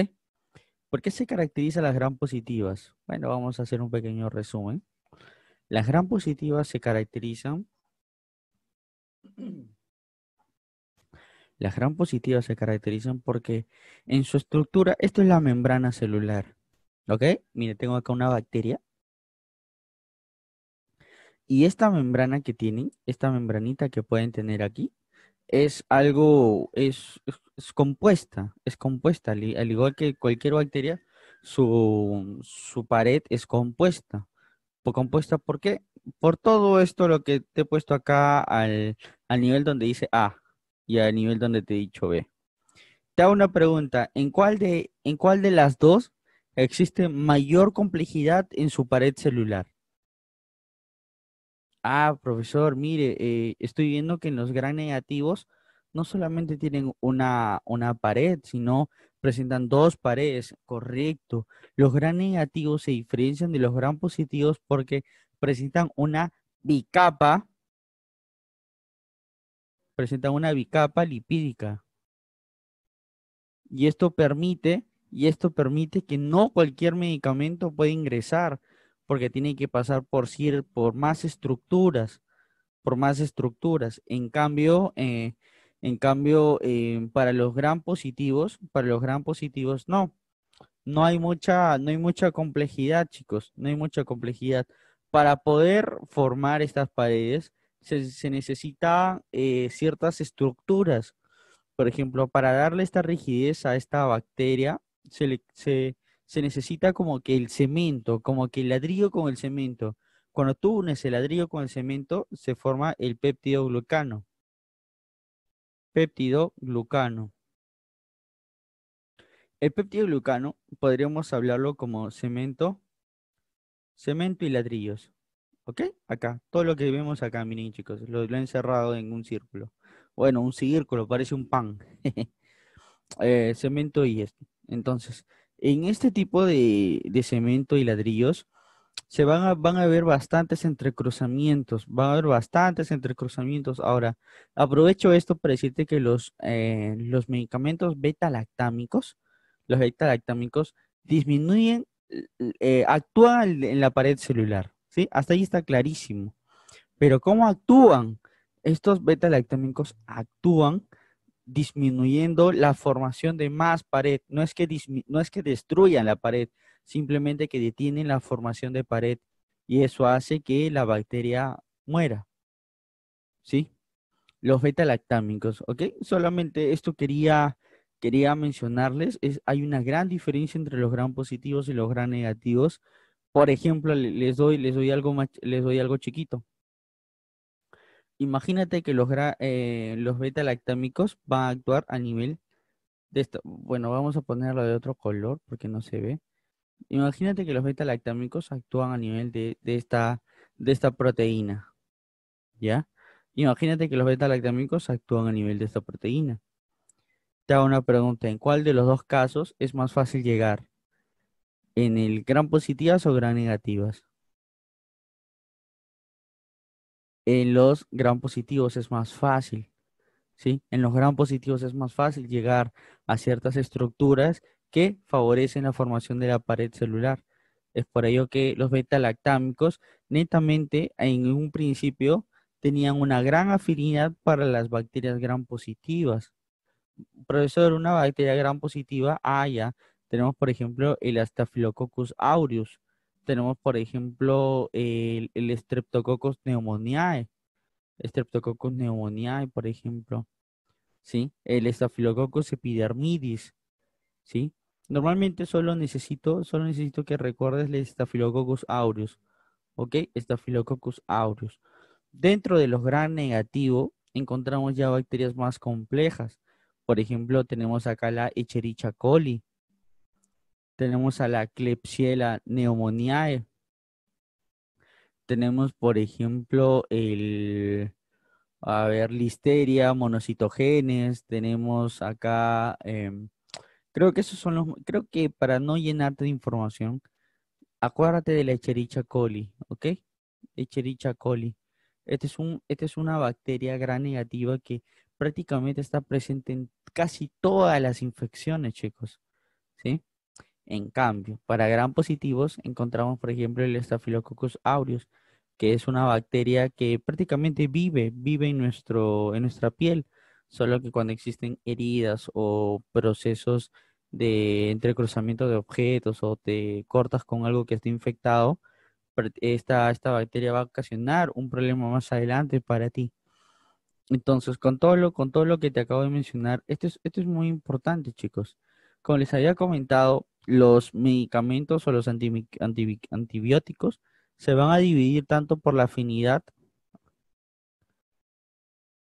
¿Por qué se caracterizan las gran positivas? Bueno, vamos a hacer un pequeño resumen. Las gran positivas se caracterizan. Las gran positivas se caracterizan porque en su estructura, esto es la membrana celular. ¿Ok? Mire, tengo acá una bacteria y esta membrana que tienen, esta membranita que pueden tener aquí, es algo, es, compuesta, es compuesta, al, igual que cualquier bacteria, su, pared es compuesta. ¿Por compuesta por qué? Por todo esto lo que te he puesto acá al, nivel donde dice A y al nivel donde te he dicho B. Te hago una pregunta, ¿en cuál de, en cuál de las dos existe mayor complejidad en su pared celular? ah, profesor, mire, eh, estoy viendo que en los gran negativos no solamente tienen una, una pared, sino presentan dos paredes, correcto. Los gran negativos se diferencian de los gran positivos porque presentan una bicapa, presentan una bicapa lipídica. Y esto permite, y esto permite que no cualquier medicamento pueda ingresar porque tiene que pasar por, por más estructuras, por más estructuras. En cambio, eh, en cambio eh, para los gran positivos, para los gran positivos, no. No hay mucha, no hay mucha complejidad, chicos, no hay mucha complejidad. Para poder formar estas paredes se, necesitan eh, ciertas estructuras. Por ejemplo, para darle esta rigidez a esta bacteria, se, le, se, se necesita como que el cemento, como que el ladrillo con el cemento. Cuando tú unes el ladrillo con el cemento, se forma el péptido glucano. Péptido glucano. El péptido glucano podríamos hablarlo como cemento, cemento y ladrillos. ¿Ok? Acá, todo lo que vemos acá, miren chicos, lo, he encerrado en un círculo. Bueno, un círculo, parece un pan. Eh, cemento y esto. Entonces, en este tipo de, cemento y ladrillos se van a, van ver bastantes entrecruzamientos, van a haber bastantes entrecruzamientos. Ahora, aprovecho esto para decirte que los, eh, los medicamentos beta-lactámicos, los beta-lactámicos disminuyen, eh, actúan en la pared celular, ¿sí? Hasta ahí está clarísimo. Pero ¿cómo actúan? Estos beta-lactámicos actúan disminuyendo la formación de más pared. No es, que no es que destruyan la pared, simplemente que detienen la formación de pared y eso hace que la bacteria muera. ¿Sí? Los beta-lactámicos, ¿ok? Solamente esto quería, quería mencionarles. Es, hay una gran diferencia entre los gran positivos y los gran negativos. Por ejemplo, les doy, les doy, algo, les doy algo chiquito imagínate que los, eh, beta-lactámicos van a actuar a nivel de esta... Bueno, vamos a ponerlo de otro color porque no se ve. Imagínate que los beta-lactámicos actúan a nivel de, esta, de esta proteína. ¿Ya? Imagínate que los beta-lactámicos actúan a nivel de esta proteína. Te hago una pregunta, ¿en cuál de los dos casos es más fácil llegar? ¿En el gran positivas o gran negativas? en los gran positivos es más fácil, ¿sí? En los gran positivos es más fácil llegar a ciertas estructuras que favorecen la formación de la pared celular. Es por ello que los beta-lactámicos netamente en un principio tenían una gran afinidad para las bacterias gran positivas. Profesor, una bacteria gran positiva, ah, tenemos por ejemplo el Staphylococcus aureus, tenemos, por ejemplo, el, Streptococcus pneumoniae. Streptococcus pneumoniae, por ejemplo. ¿Sí? El Staphylococcus epidermidis. ¿Sí? Normalmente solo necesito, solo necesito que recuerdes el Staphylococcus aureus. ¿Ok? Staphylococcus aureus. Dentro de los gran negativo encontramos ya bacterias más complejas. Por ejemplo, tenemos acá la Echerichia coli. Tenemos a la Klebsiella pneumoniae. Eh. Tenemos, por ejemplo, el, a ver, listeria, monocitogenes. Tenemos acá, em, creo que esos son los, creo que para no llenarte de información, acuérdate de la Echerichia coli, ¿ok? Echerichia coli. Este es un, esta es una bacteria gran negativa que prácticamente está presente en casi todas las infecciones, chicos. ¿Sí? En cambio, para gran positivos encontramos, por ejemplo, el Staphylococcus aureus, que es una bacteria que prácticamente vive, vive en, nuestro, en nuestra piel, solo que cuando existen heridas o procesos de entrecruzamiento de objetos o te cortas con algo que esté infectado, esta, esta bacteria va a ocasionar un problema más adelante para ti. Entonces, con todo lo, con todo lo que te acabo de mencionar, esto esto es muy importante, chicos. Como les había comentado, los medicamentos o los antibióticos se van a dividir tanto por la afinidad.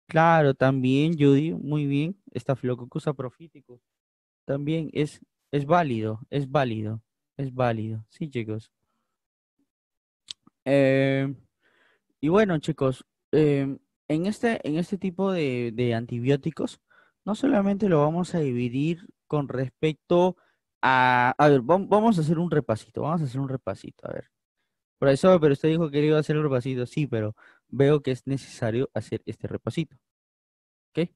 Claro, también, Judy, muy bien, estafilococcus profítico También es, es válido, es válido, es válido. Sí, chicos. Eh, y bueno, chicos, eh, en, este, en este tipo de, de antibióticos, no solamente lo vamos a dividir con respecto Ah, a, ver, vamos a hacer un repasito, vamos a hacer un repasito, a ver. Profesor, pero usted dijo que iba a hacer el repasito, sí, pero veo que es necesario hacer este repasito. ¿Ok?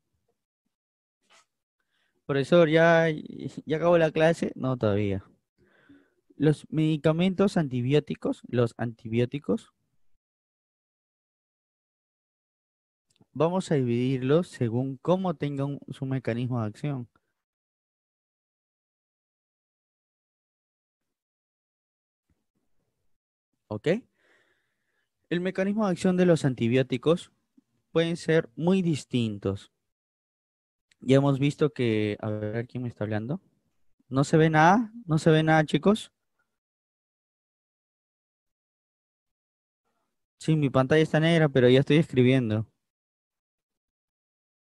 Profesor, ¿ya, ya acabó la clase? No, todavía. Los medicamentos antibióticos, los antibióticos, vamos a dividirlos según cómo tengan su mecanismo de acción. ¿Ok? El mecanismo de acción de los antibióticos pueden ser muy distintos. Ya hemos visto que, a ver, ¿quién me está hablando? ¿No se ve nada? ¿No se ve nada, chicos? Sí, mi pantalla está negra, pero ya estoy escribiendo.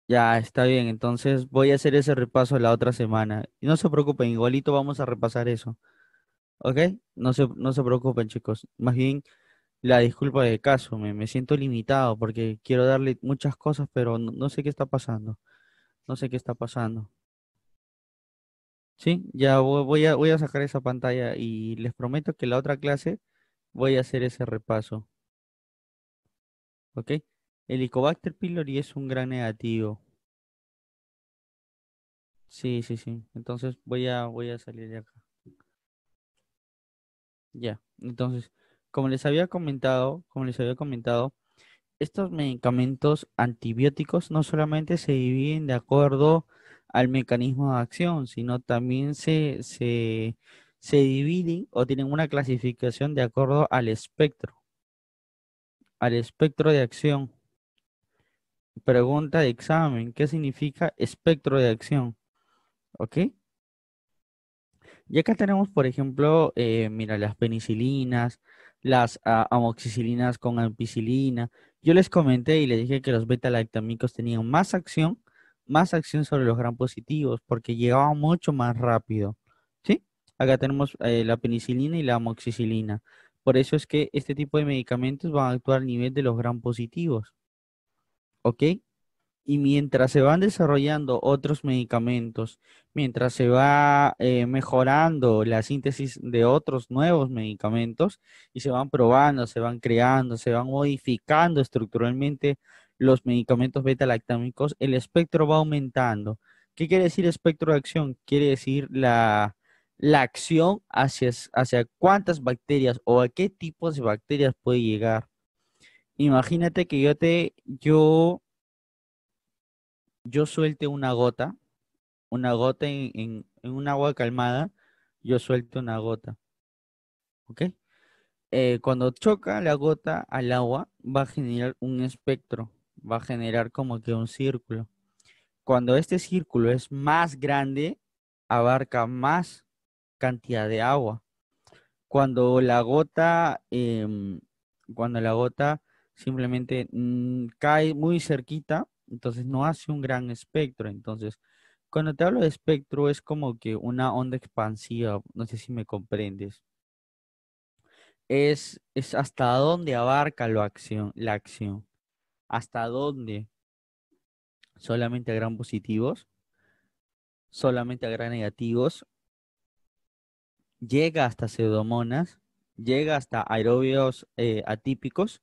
Ya, está bien. Entonces voy a hacer ese repaso la otra semana. Y no se preocupen, igualito vamos a repasar eso. ¿Ok? No se, no se preocupen, chicos. Más bien, la disculpa de caso, me, me siento limitado porque quiero darle muchas cosas, pero no, sé qué está pasando. No sé qué está pasando. Sí, ya voy a, voy a sacar esa pantalla y les prometo que la otra clase voy a hacer ese repaso. ¿Ok? El Helicobacter pylori es un gran negativo. Sí, sí, sí. Entonces voy a, voy a salir de acá. Ya, entonces, como les había comentado, como les había comentado, estos medicamentos antibióticos no solamente se dividen de acuerdo al mecanismo de acción, sino también se, dividen o tienen una clasificación de acuerdo al espectro, al espectro de acción. Pregunta de examen, ¿qué significa espectro de acción? ¿Ok? Y acá tenemos, por ejemplo, eh, mira, las penicilinas, las ah, amoxicilinas con ampicilina. Yo les comenté y les dije que los beta-lactamicos tenían más acción, más acción sobre los gran positivos, porque llegaban mucho más rápido. ¿sí? Acá tenemos eh, la penicilina y la amoxicilina. Por eso es que este tipo de medicamentos van a actuar a nivel de los gran positivos. ¿Ok? Y mientras se van desarrollando otros medicamentos, mientras se va eh, mejorando la síntesis de otros nuevos medicamentos y se van probando, se van creando, se van modificando estructuralmente los medicamentos beta-lactámicos, el espectro va aumentando. ¿Qué quiere decir espectro de acción? Quiere decir la, acción hacia, hacia cuántas bacterias o a qué tipos de bacterias puede llegar. Imagínate que yo te, yo yo suelte una gota, una gota en, un agua calmada, yo suelto una gota. ¿Ok? Eh, cuando choca la gota al agua, va a generar un espectro, va a generar como que un círculo. Cuando este círculo es más grande, abarca más cantidad de agua. Cuando la gota, em, cuando la gota simplemente mm, cae muy cerquita, entonces no hace un gran espectro. Entonces, cuando te hablo de espectro es como que una onda expansiva, no sé si me comprendes. Es, hasta dónde abarca la acción, la acción. Hasta dónde solamente a gran positivos, solamente a gran negativos, llega hasta pseudomonas, llega hasta aerobios eh, atípicos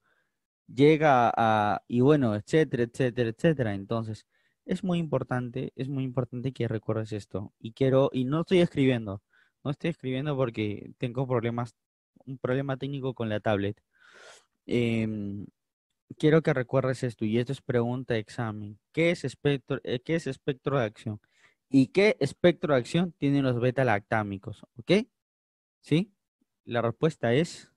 llega a, y bueno, etcétera, etcétera, etcétera. Entonces, es muy importante, es muy importante que recuerdes esto. Y quiero, y no estoy escribiendo, no estoy escribiendo porque tengo problemas, un problema técnico con la tablet. Em, quiero que recuerdes esto, y esto es pregunta de examen. ¿Qué es espectro, eh, qué es espectro de acción? ¿Y qué espectro de acción tienen los beta-lactámicos? ¿Ok? ¿Sí? La respuesta es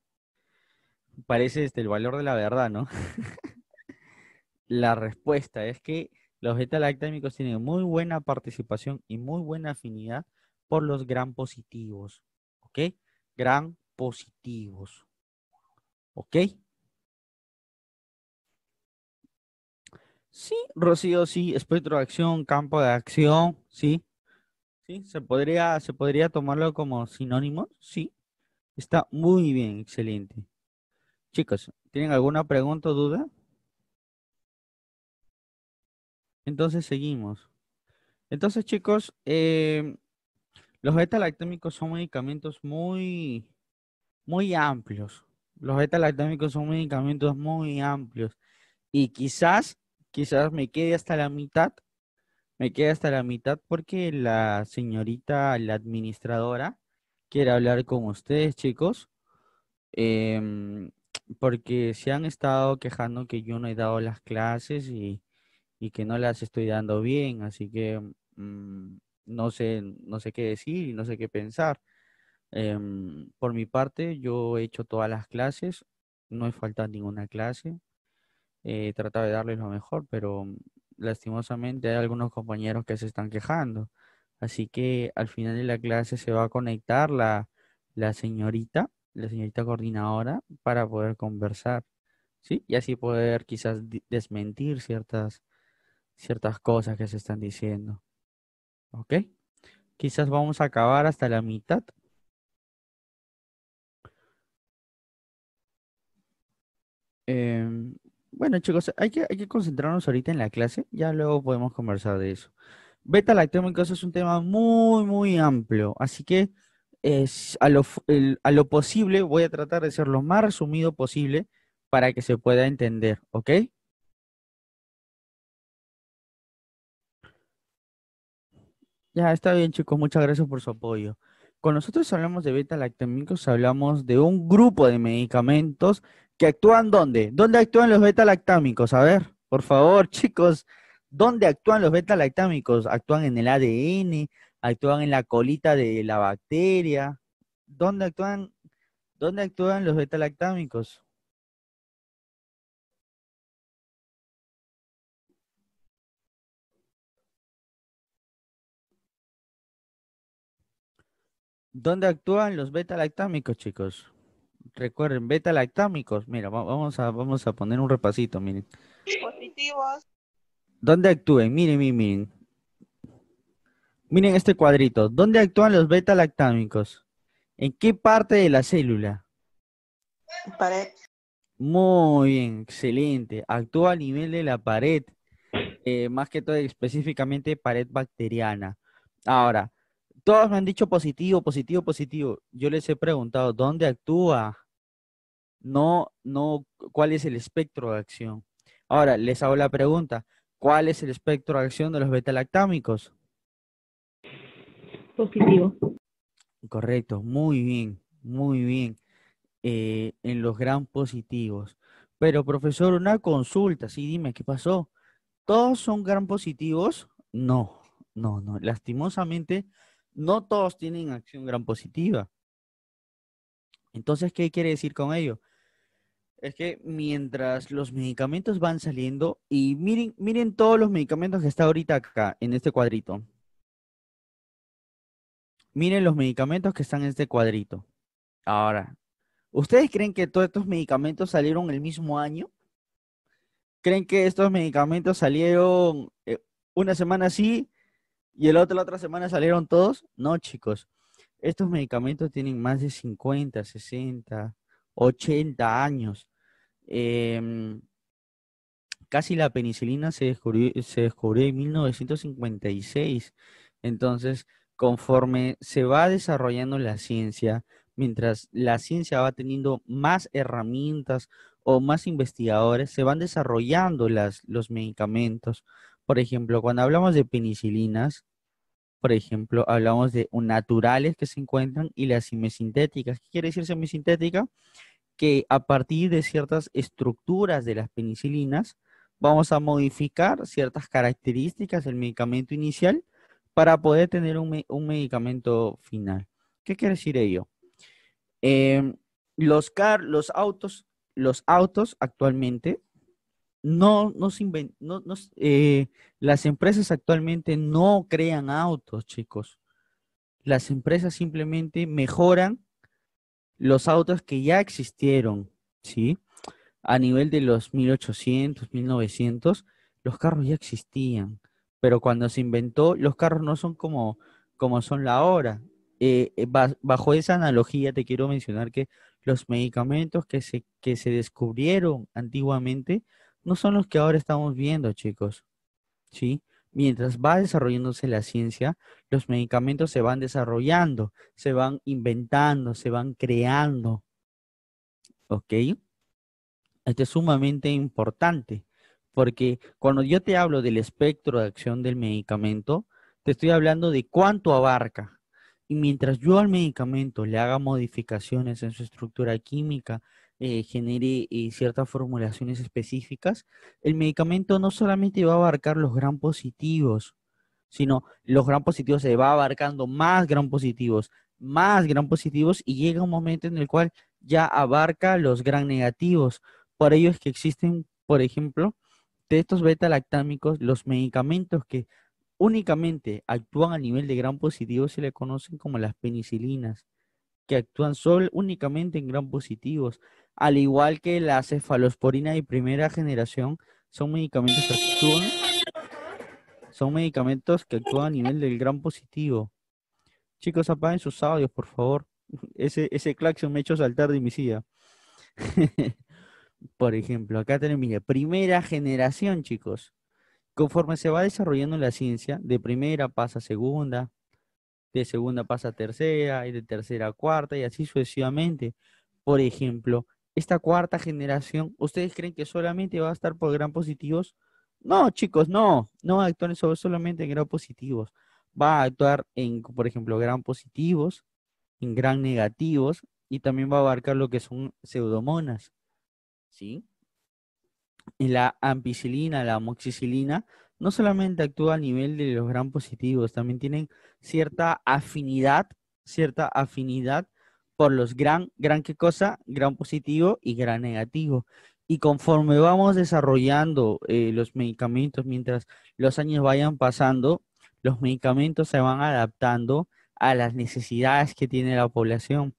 parece este, el valor de la verdad, ¿no? la respuesta es que los beta-lactámicos tienen muy buena participación y muy buena afinidad por los gran positivos, ¿ok? Gran positivos, ¿ok? Sí, Rocío, sí, espectro de acción, campo de acción, sí. Sí, se podría, se podría tomarlo como sinónimo, sí. Está muy bien, excelente. Chicos, ¿tienen alguna pregunta o duda? Entonces seguimos. Entonces, chicos, em, los beta-lactámicos son medicamentos muy, muy amplios. Los beta-lactámicos son medicamentos muy amplios. Y quizás, quizás me quede hasta la mitad. Me quede hasta la mitad porque la señorita, la administradora, quiere hablar con ustedes, chicos. Eh, porque se han estado quejando que yo no he dado las clases y, que no las estoy dando bien, así que mm, no, sé, no sé qué decir y no sé qué pensar. Em, por mi parte, yo he hecho todas las clases, no he faltado ninguna clase, eh, he de darles lo mejor, pero lastimosamente hay algunos compañeros que se están quejando. Así que al final de la clase se va a conectar la señorita la señorita coordinadora para poder conversar, ¿sí? Y así poder quizás desmentir ciertas, ciertas cosas que se están diciendo, ¿ok? Quizás vamos a acabar hasta la mitad. Em, bueno, chicos, hay que, hay que concentrarnos ahorita en la clase, ya luego podemos conversar de eso. Beta lactómicosa es un tema muy, muy amplio, así que es, a, lo, a lo posible voy a tratar de ser lo más resumido posible para que se pueda entender, ¿ok? Ya, está bien chicos, muchas gracias por su apoyo. Cuando nosotros hablamos de beta-lactámicos, hablamos de un grupo de medicamentos que actúan ¿dónde? ¿Dónde actúan los beta-lactámicos? A ver, por favor, chicos, ¿dónde actúan los beta-lactámicos? Actúan en el ADN, actúan en la colita de la bacteria. ¿Dónde actúan, dónde actúan los betalactámicos? ¿Dónde actúan los beta-lactámicos, chicos? Recuerden, beta ¿Beta-lactámicos? Mira, vamos a, vamos a poner un repasito, miren. Positivos. ¿Dónde actúen? Miren, miren, miren. Miren este cuadrito. ¿Dónde actúan los beta-lactámicos? ¿En qué parte de la célula? Pared. Muy bien, excelente. Actúa a nivel de la pared, eh, más que todo específicamente pared bacteriana. Ahora, todos me han dicho positivo, positivo, positivo. Yo les he preguntado, ¿dónde actúa? No, no, ¿cuál es el espectro de acción? Ahora, les hago la pregunta, ¿cuál es el espectro de acción de los beta-lactámicos? positivo. Correcto, muy bien, muy bien. Eh, en los gran positivos. Pero profesor, una consulta, sí, dime, ¿qué pasó? ¿Todos son gran positivos? No, no, no. Lastimosamente, no todos tienen acción gran positiva. Entonces, ¿qué quiere decir con ello? Es que mientras los medicamentos van saliendo, y miren, miren todos los medicamentos que está ahorita acá, en este cuadrito, miren los medicamentos que están en este cuadrito. Ahora, ¿ustedes creen que todos estos medicamentos salieron el mismo año? ¿Creen que estos medicamentos salieron eh, una semana así y el otro, la otra semana salieron todos? No, chicos. Estos medicamentos tienen más de 50, 60, 80 años. Em, casi la penicilina se se descubrió en 1956. Entonces, conforme se va desarrollando la ciencia, mientras la ciencia va teniendo más herramientas o más investigadores, se van desarrollando los medicamentos. Por ejemplo, cuando hablamos de penicilinas, por ejemplo, hablamos de naturales que se encuentran y las semisintéticas. ¿Qué quiere decir semisintética? Que a partir de ciertas estructuras de las penicilinas, vamos a modificar ciertas características del medicamento inicial para poder tener un, medicamento final. ¿Qué quiere decir ello? Em, los, car los, autos, los autos actualmente no, se no, eh, las empresas actualmente no crean autos, chicos. Las empresas simplemente mejoran los autos que ya existieron, ¿sí? A nivel de los 1800, 1900, los carros ya existían pero cuando se inventó, los carros no son como, como son la hora. Eh, eh, bajo esa analogía te quiero mencionar que los medicamentos que se, que se descubrieron antiguamente no son los que ahora estamos viendo, chicos. ¿Sí? Mientras va desarrollándose la ciencia, los medicamentos se van desarrollando, se van inventando, se van creando. ¿Ok? Esto es sumamente importante. Porque cuando yo te hablo del espectro de acción del medicamento, te estoy hablando de cuánto abarca. Y mientras yo al medicamento le haga modificaciones en su estructura química, eh, genere eh, ciertas formulaciones específicas, el medicamento no solamente va a abarcar los gran positivos, sino los gran positivos se va abarcando más gran positivos, más gran positivos y llega un momento en el cual ya abarca los gran negativos. Por ello es que existen, por ejemplo, de estos beta-lactámicos, los medicamentos que únicamente actúan a nivel de gran positivo se le conocen como las penicilinas, que actúan solo únicamente en gran positivos, al igual que la cefalosporina de primera generación, son medicamentos que actúan son medicamentos que actúan a nivel del gran positivo. Chicos, apaguen sus audios, por favor. Ese, ese claxon me ha hecho saltar de mi silla. Por ejemplo, acá tenemos, mire, primera generación, chicos. Conforme se va desarrollando la ciencia, de primera pasa a segunda, de segunda pasa a tercera, y de tercera a cuarta, y así sucesivamente. Por ejemplo, esta cuarta generación, ¿ustedes creen que solamente va a estar por gran positivos? No, chicos, no. No va a solamente en gran positivos. Va a actuar en, por ejemplo, gran positivos, en gran negativos, y también va a abarcar lo que son pseudomonas. ¿sí? La ampicilina, la amoxicilina, no solamente actúa a nivel de los gran positivos, también tienen cierta afinidad, cierta afinidad por los gran, gran qué cosa, gran positivo y gran negativo. Y conforme vamos desarrollando eh, los medicamentos, mientras los años vayan pasando, los medicamentos se van adaptando a las necesidades que tiene la población.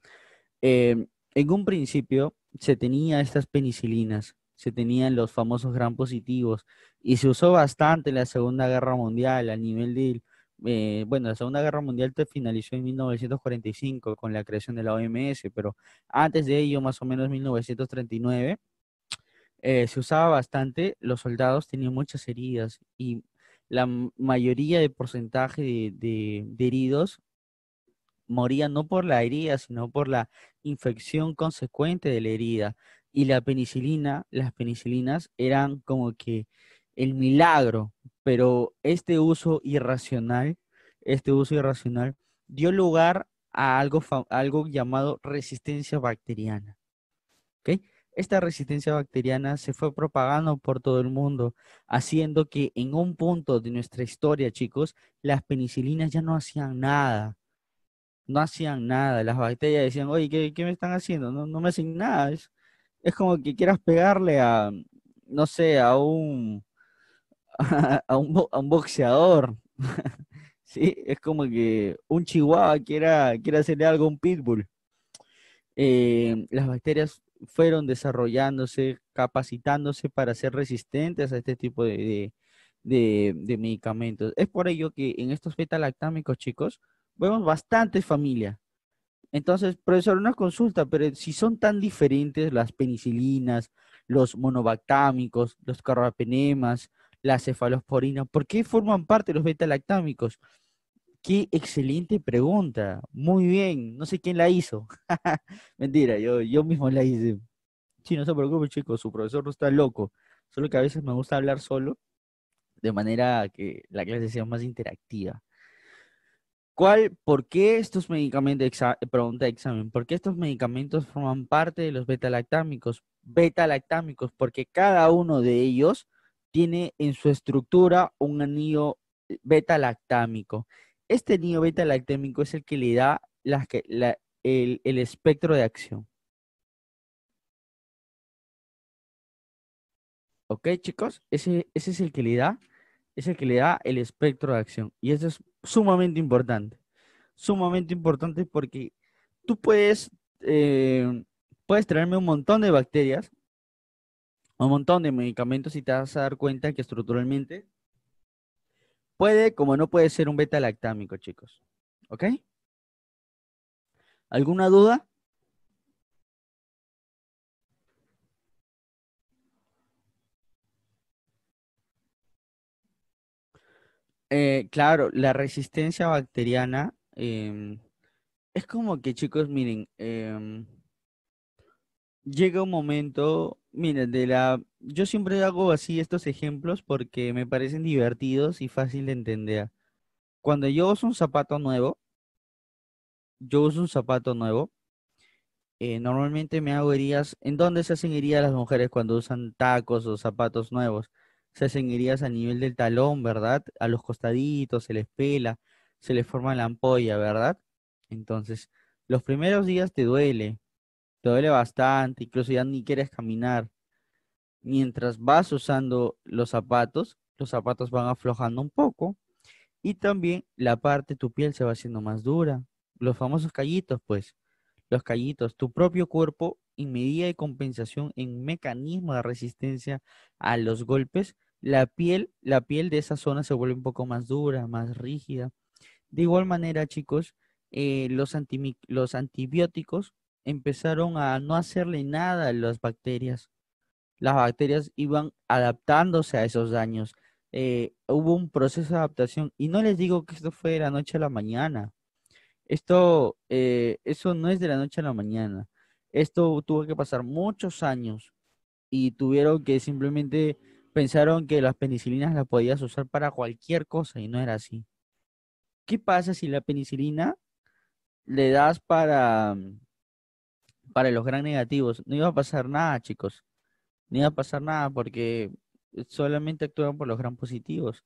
Eh, en un principio, se tenía estas penicilinas, se tenían los famosos gran positivos y se usó bastante en la Segunda Guerra Mundial a nivel de, eh, bueno, la Segunda Guerra Mundial te finalizó en 1945 con la creación de la OMS, pero antes de ello, más o menos 1939, eh, se usaba bastante, los soldados tenían muchas heridas y la mayoría de porcentaje de heridos moría no por la herida, sino por la infección consecuente de la herida. Y la penicilina, las penicilinas eran como que el milagro, pero este uso irracional, este uso irracional dio lugar a algo, algo llamado resistencia bacteriana. Esta resistencia bacteriana se fue propagando por todo el mundo, haciendo que en un punto de nuestra historia, chicos, las penicilinas ya no hacían nada no hacían nada, las bacterias decían, oye, ¿qué, me están haciendo? No, me hacen nada. Es, como que quieras pegarle a, no sé, a un, un, boxeador. ¿Sí? Es como que un chihuahua quiera, quiera hacerle algo a un pitbull. Eh, las bacterias fueron desarrollándose, capacitándose para ser resistentes a este tipo de, medicamentos. Es por ello que en estos fetalactámicos, chicos, vemos bastantes familia Entonces, profesor, una consulta, pero si son tan diferentes las penicilinas, los monobactámicos, los carbapenemas, la cefalosporina, ¿por qué forman parte de los beta betalactámicos? Qué excelente pregunta. Muy bien, no sé quién la hizo. Mentira, yo, yo mismo la hice. Sí, no se preocupe, chicos, su profesor no está loco. Solo que a veces me gusta hablar solo, de manera que la clase sea más interactiva. ¿Cuál, por qué estos medicamentos, Pregunta pregunta examen, por qué estos medicamentos forman parte de los beta-lactámicos? Beta-lactámicos porque cada uno de ellos tiene en su estructura un anillo beta-lactámico. Este anillo beta-lactámico es el que le da las el, espectro de acción. ¿Ok, chicos? Ese, ese es el que le da, es el que le da el espectro de acción. Y eso es sumamente importante. Sumamente importante porque tú puedes, eh, puedes traerme un montón de bacterias, un montón de medicamentos y te vas a dar cuenta que estructuralmente puede, como no puede ser un beta lactámico, chicos. ¿Ok? ¿Alguna duda? Eh, claro, la resistencia bacteriana em, es como que, chicos, miren, em, llega un momento, miren, de la, yo siempre hago así estos ejemplos porque me parecen divertidos y fácil de entender. Cuando yo uso un zapato nuevo, yo uso un zapato nuevo, eh, normalmente me hago heridas. ¿En dónde se hacen heridas las mujeres cuando usan tacos o zapatos nuevos? se hacen a nivel del talón, ¿verdad? A los costaditos, se les pela, se les forma la ampolla, ¿verdad? Entonces, los primeros días te duele, te duele bastante, incluso ya ni quieres caminar. Mientras vas usando los zapatos, los zapatos van aflojando un poco y también la parte de tu piel se va haciendo más dura. Los famosos callitos, pues, los callitos, tu propio cuerpo en medida de compensación en mecanismo de resistencia a los golpes, la piel, la piel de esa zona se vuelve un poco más dura, más rígida. De igual manera, chicos, eh, los, los antibióticos empezaron a no hacerle nada a las bacterias. Las bacterias iban adaptándose a esos daños. Eh, hubo un proceso de adaptación y no les digo que esto fue de la noche a la mañana. Esto, eh, eso no es de la noche a la mañana. Esto tuvo que pasar muchos años y tuvieron que simplemente pensaron que las penicilinas las podías usar para cualquier cosa y no era así. ¿Qué pasa si la penicilina le das para para los gran negativos? No iba a pasar nada, chicos. No iba a pasar nada porque solamente actuaban por los gran positivos.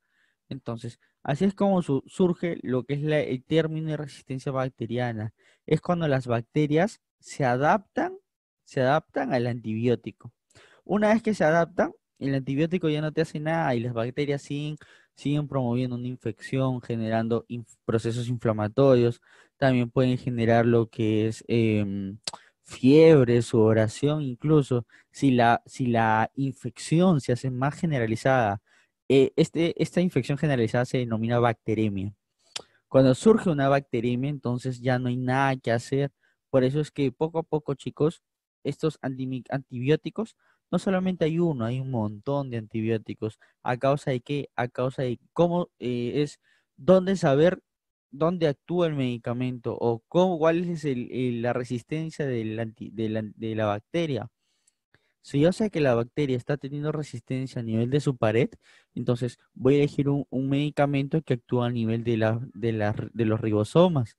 Entonces, así es como surge lo que es el término de resistencia bacteriana. Es cuando las bacterias se adaptan, se adaptan al antibiótico. Una vez que se adaptan, el antibiótico ya no te hace nada y las bacterias siguen, promoviendo una infección, generando procesos inflamatorios. También pueden generar lo que es eh, fiebre, sudoración, incluso si la infección se hace más generalizada eh, este, esta infección generalizada se denomina bacteremia. Cuando surge una bacteremia, entonces ya no hay nada que hacer. Por eso es que poco a poco, chicos, estos antibióticos, no solamente hay uno, hay un montón de antibióticos. ¿A causa de qué? A causa de cómo eh, es, dónde saber dónde actúa el medicamento o cómo, cuál es la resistencia de la bacteria. Si yo sé que la bacteria está teniendo resistencia a nivel de su pared, entonces voy a elegir un, medicamento que actúa a nivel de, de los ribosomas.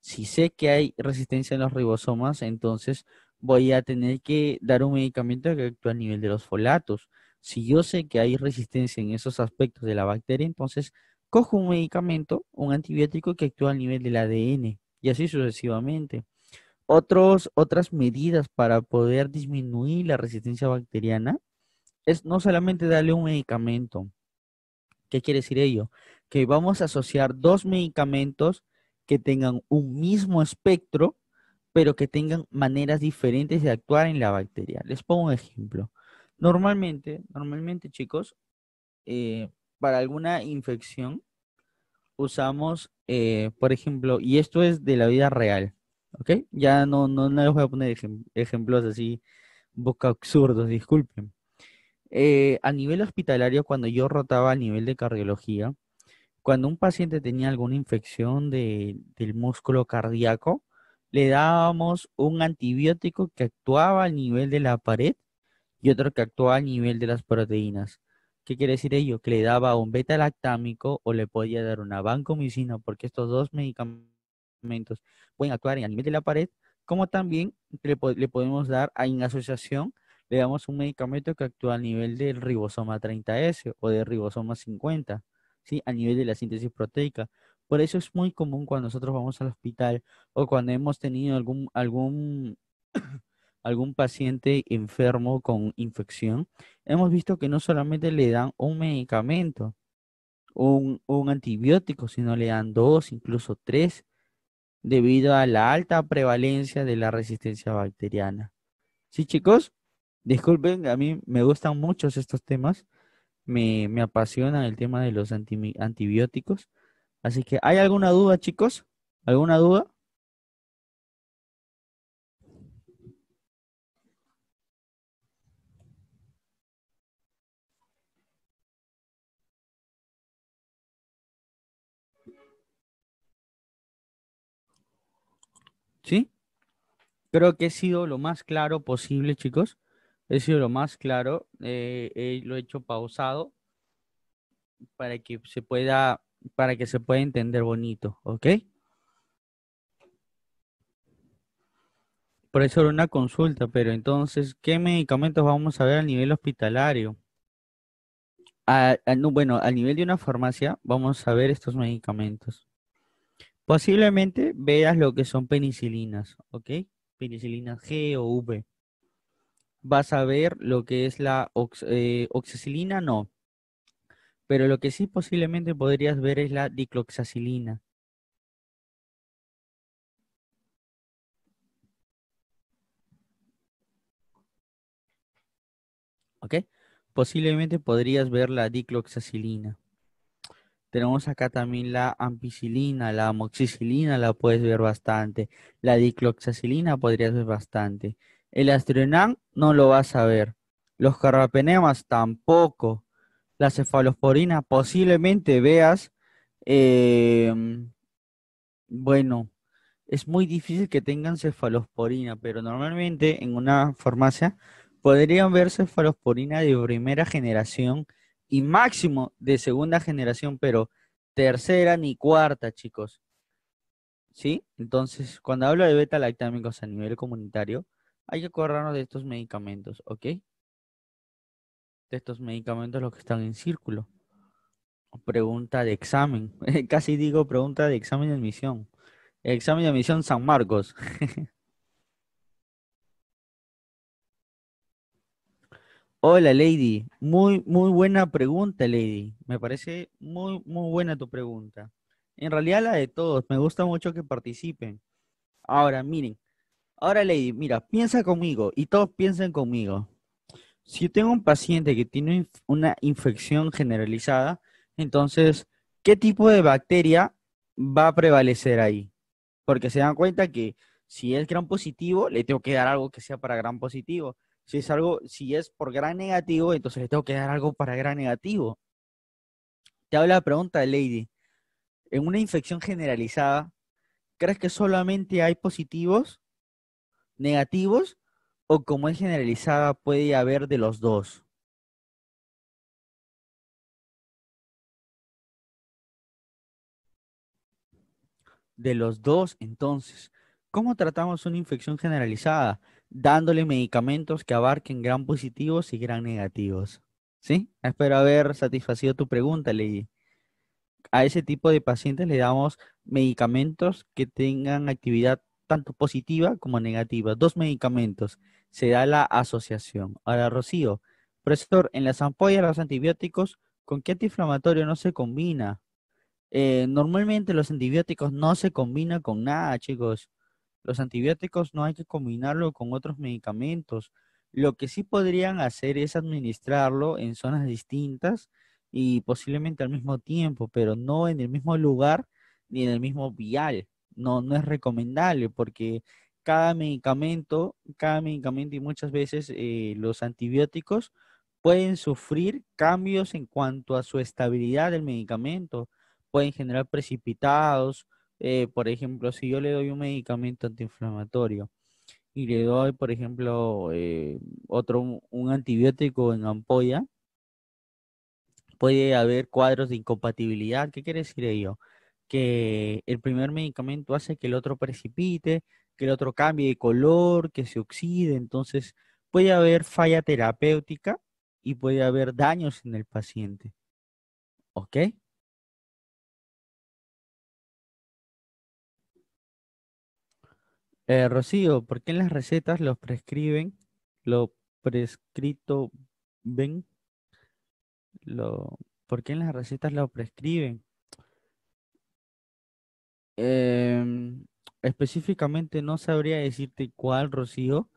Si sé que hay resistencia en los ribosomas, entonces voy a tener que dar un medicamento que actúa a nivel de los folatos. Si yo sé que hay resistencia en esos aspectos de la bacteria, entonces cojo un medicamento, un antibiótico que actúa a nivel del ADN y así sucesivamente otras medidas para poder disminuir la resistencia bacteriana es no solamente darle un medicamento. ¿Qué quiere decir ello? Que vamos a asociar dos medicamentos que tengan un mismo espectro, pero que tengan maneras diferentes de actuar en la bacteria. Les pongo un ejemplo. Normalmente, normalmente chicos, eh, para alguna infección usamos, eh, por ejemplo, y esto es de la vida real, ya no, no, les voy a poner ejemplos así, boca absurdos, disculpen. Eh, a nivel hospitalario, cuando yo rotaba a nivel de cardiología, cuando un paciente tenía alguna infección del músculo cardíaco, le dábamos un antibiótico que actuaba al nivel de la pared y otro que actuaba al nivel de las proteínas. ¿Qué quiere decir ello? Que le daba un beta-lactámico o le podía dar una vancomicina, porque estos dos medicamentos pueden actuar en, a nivel de la pared, como también le, podemos dar a, en asociación, le damos un medicamento que actúa a nivel del ribosoma 30S o del ribosoma 50, ¿sí? a nivel de la síntesis proteica. Por eso es muy común cuando nosotros vamos al hospital o cuando hemos tenido algún, algún, algún paciente enfermo con infección, hemos visto que no solamente le dan un medicamento, un, un antibiótico, sino le dan dos, incluso tres, debido a la alta prevalencia de la resistencia bacteriana. Sí, chicos, disculpen, a mí me gustan muchos estos temas. Me, me apasiona el tema de los antibióticos. Así que, ¿hay alguna duda, chicos? ¿Alguna duda? ¿Sí? Creo que he sido lo más claro posible, chicos. He sido lo más claro. Eh, eh, lo he hecho pausado para que se pueda, para que se pueda entender bonito, ¿ok? Por eso era una consulta, pero entonces, ¿qué medicamentos vamos a ver a nivel hospitalario? Ah, ah, bueno, a nivel de una farmacia vamos a ver estos medicamentos. Posiblemente veas lo que son penicilinas, ¿ok? Penicilina G o V. Vas a ver lo que es la oxacilina, eh, no. Pero lo que sí posiblemente podrías ver es la dicloxacilina. ¿Ok? Posiblemente podrías ver la dicloxacilina. Tenemos acá también la ampicilina, la amoxicilina la puedes ver bastante. La dicloxacilina podrías ver bastante. El astronam no lo vas a ver. Los carbapenemas tampoco. La cefalosporina posiblemente veas. Em, bueno, es muy difícil que tengan cefalosporina, pero normalmente en una farmacia podrían ver cefalosporina de primera generación y máximo de segunda generación, pero tercera ni cuarta, chicos. ¿Sí? Entonces, cuando hablo de beta-lactámicos a nivel comunitario, hay que acordarnos de estos medicamentos, ¿ok? De estos medicamentos los que están en círculo. Pregunta de examen. Casi digo pregunta de examen de admisión. examen de admisión San Marcos. Hola, Lady. Muy, muy buena pregunta, Lady. Me parece muy, muy buena tu pregunta. En realidad la de todos. Me gusta mucho que participen. Ahora, miren. Ahora, Lady, mira, piensa conmigo y todos piensen conmigo. Si yo tengo un paciente que tiene una infección generalizada, entonces, ¿qué tipo de bacteria va a prevalecer ahí? Porque se dan cuenta que si es gran positivo, le tengo que dar algo que sea para gran positivo. Si es algo, si es por gran negativo, entonces le tengo que dar algo para gran negativo. Te habla la pregunta de Lady. En una infección generalizada, ¿crees que solamente hay positivos, negativos, o como es generalizada, puede haber de los dos? de los dos, entonces, ¿cómo tratamos una infección generalizada? dándole medicamentos que abarquen gran positivos y gran negativos. ¿Sí? Espero haber satisfacido tu pregunta, Ley. A ese tipo de pacientes le damos medicamentos que tengan actividad tanto positiva como negativa. Dos medicamentos. Se da la asociación. Ahora, Rocío, profesor, en las ampollas, los antibióticos, ¿con qué antiinflamatorio no se combina? Eh, normalmente los antibióticos no se combinan con nada, chicos. Los antibióticos no hay que combinarlo con otros medicamentos. Lo que sí podrían hacer es administrarlo en zonas distintas y posiblemente al mismo tiempo, pero no en el mismo lugar ni en el mismo vial. No, no es recomendable porque cada medicamento, cada medicamento y muchas veces eh, los antibióticos pueden sufrir cambios en cuanto a su estabilidad del medicamento, pueden generar precipitados, eh, por ejemplo, si yo le doy un medicamento antiinflamatorio y le doy, por ejemplo, eh, otro, un antibiótico en ampolla, puede haber cuadros de incompatibilidad. ¿Qué quiere decir ello? Que el primer medicamento hace que el otro precipite, que el otro cambie de color, que se oxide. Entonces, puede haber falla terapéutica y puede haber daños en el paciente. ¿Ok? Eh, Rocío, ¿por qué en las recetas los prescriben, lo prescrito ven? ¿Por qué en las recetas lo prescriben? Em, específicamente no sabría decirte cuál, Rocío,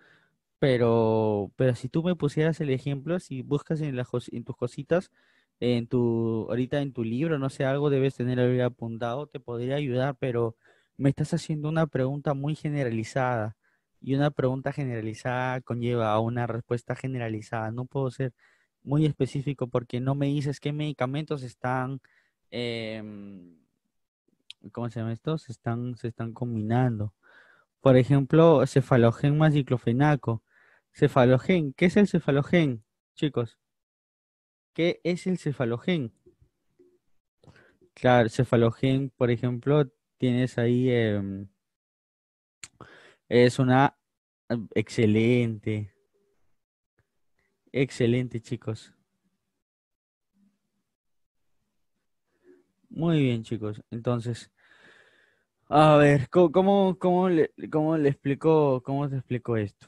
pero, pero si tú me pusieras el ejemplo, si buscas en, tus cositas, en tu, ahorita en tu libro, no sé, algo debes tener ahí apuntado, te podría ayudar, pero me estás haciendo una pregunta muy generalizada y una pregunta generalizada conlleva a una respuesta generalizada. No puedo ser muy específico porque no me dices qué medicamentos están, em, ¿cómo se llama esto? Se están, se están combinando. Por ejemplo, cefalogen más diclofenaco. Cefalogen, ¿qué es el cefalogen, chicos? ¿Qué es el cefalogen? Claro, cefalogen, por ejemplo, tienes ahí em, es una em, excelente. Excelente, chicos. Muy bien, chicos. Entonces, a ver, ¿cómo, cómo, le, cómo le explico, cómo te explico esto?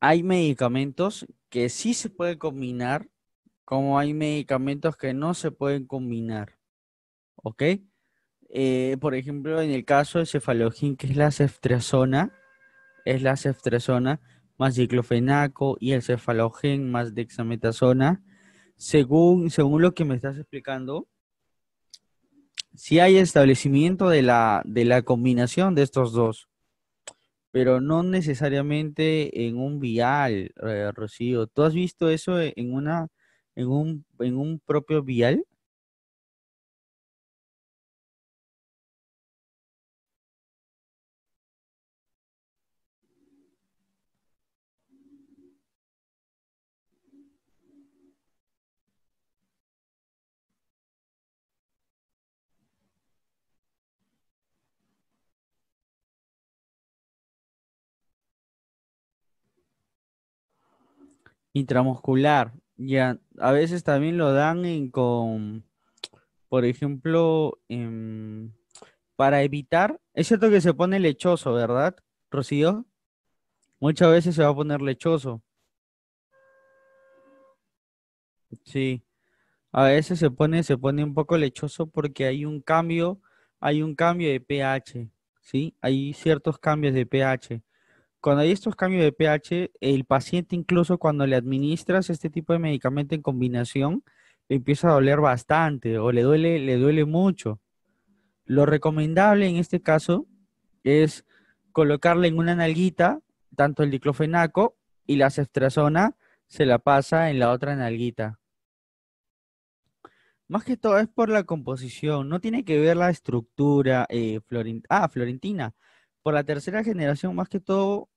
Hay medicamentos que sí se pueden combinar, como hay medicamentos que no se pueden combinar. ¿Ok? Eh, por ejemplo, en el caso de cefalojín que es la ceftrazona, es la ceftrazona más diclofenaco y el cefalogen más dexametasona. Según, según lo que me estás explicando, si sí hay establecimiento de la, combinación de estos dos, pero no necesariamente en un vial, eh, Rocío. ¿Tú has visto eso en, una, un, en un propio vial? intramuscular. Ya, a veces también lo dan en con, por ejemplo, em, para evitar, es cierto que se pone lechoso, ¿verdad, Rocío? Muchas veces se va a poner lechoso. Sí, a veces se pone, se pone un poco lechoso porque hay un cambio, hay un cambio de pH, ¿sí? Hay ciertos cambios de pH. Cuando hay estos cambios de pH, el paciente incluso cuando le administras este tipo de medicamento en combinación, empieza a doler bastante o le duele, le duele mucho. Lo recomendable en este caso es colocarle en una nalguita tanto el diclofenaco y la ceftrazona, se la pasa en la otra nalguita. Más que todo es por la composición, no tiene que ver la estructura eh, ah, florentina. Por la tercera generación, más que todo,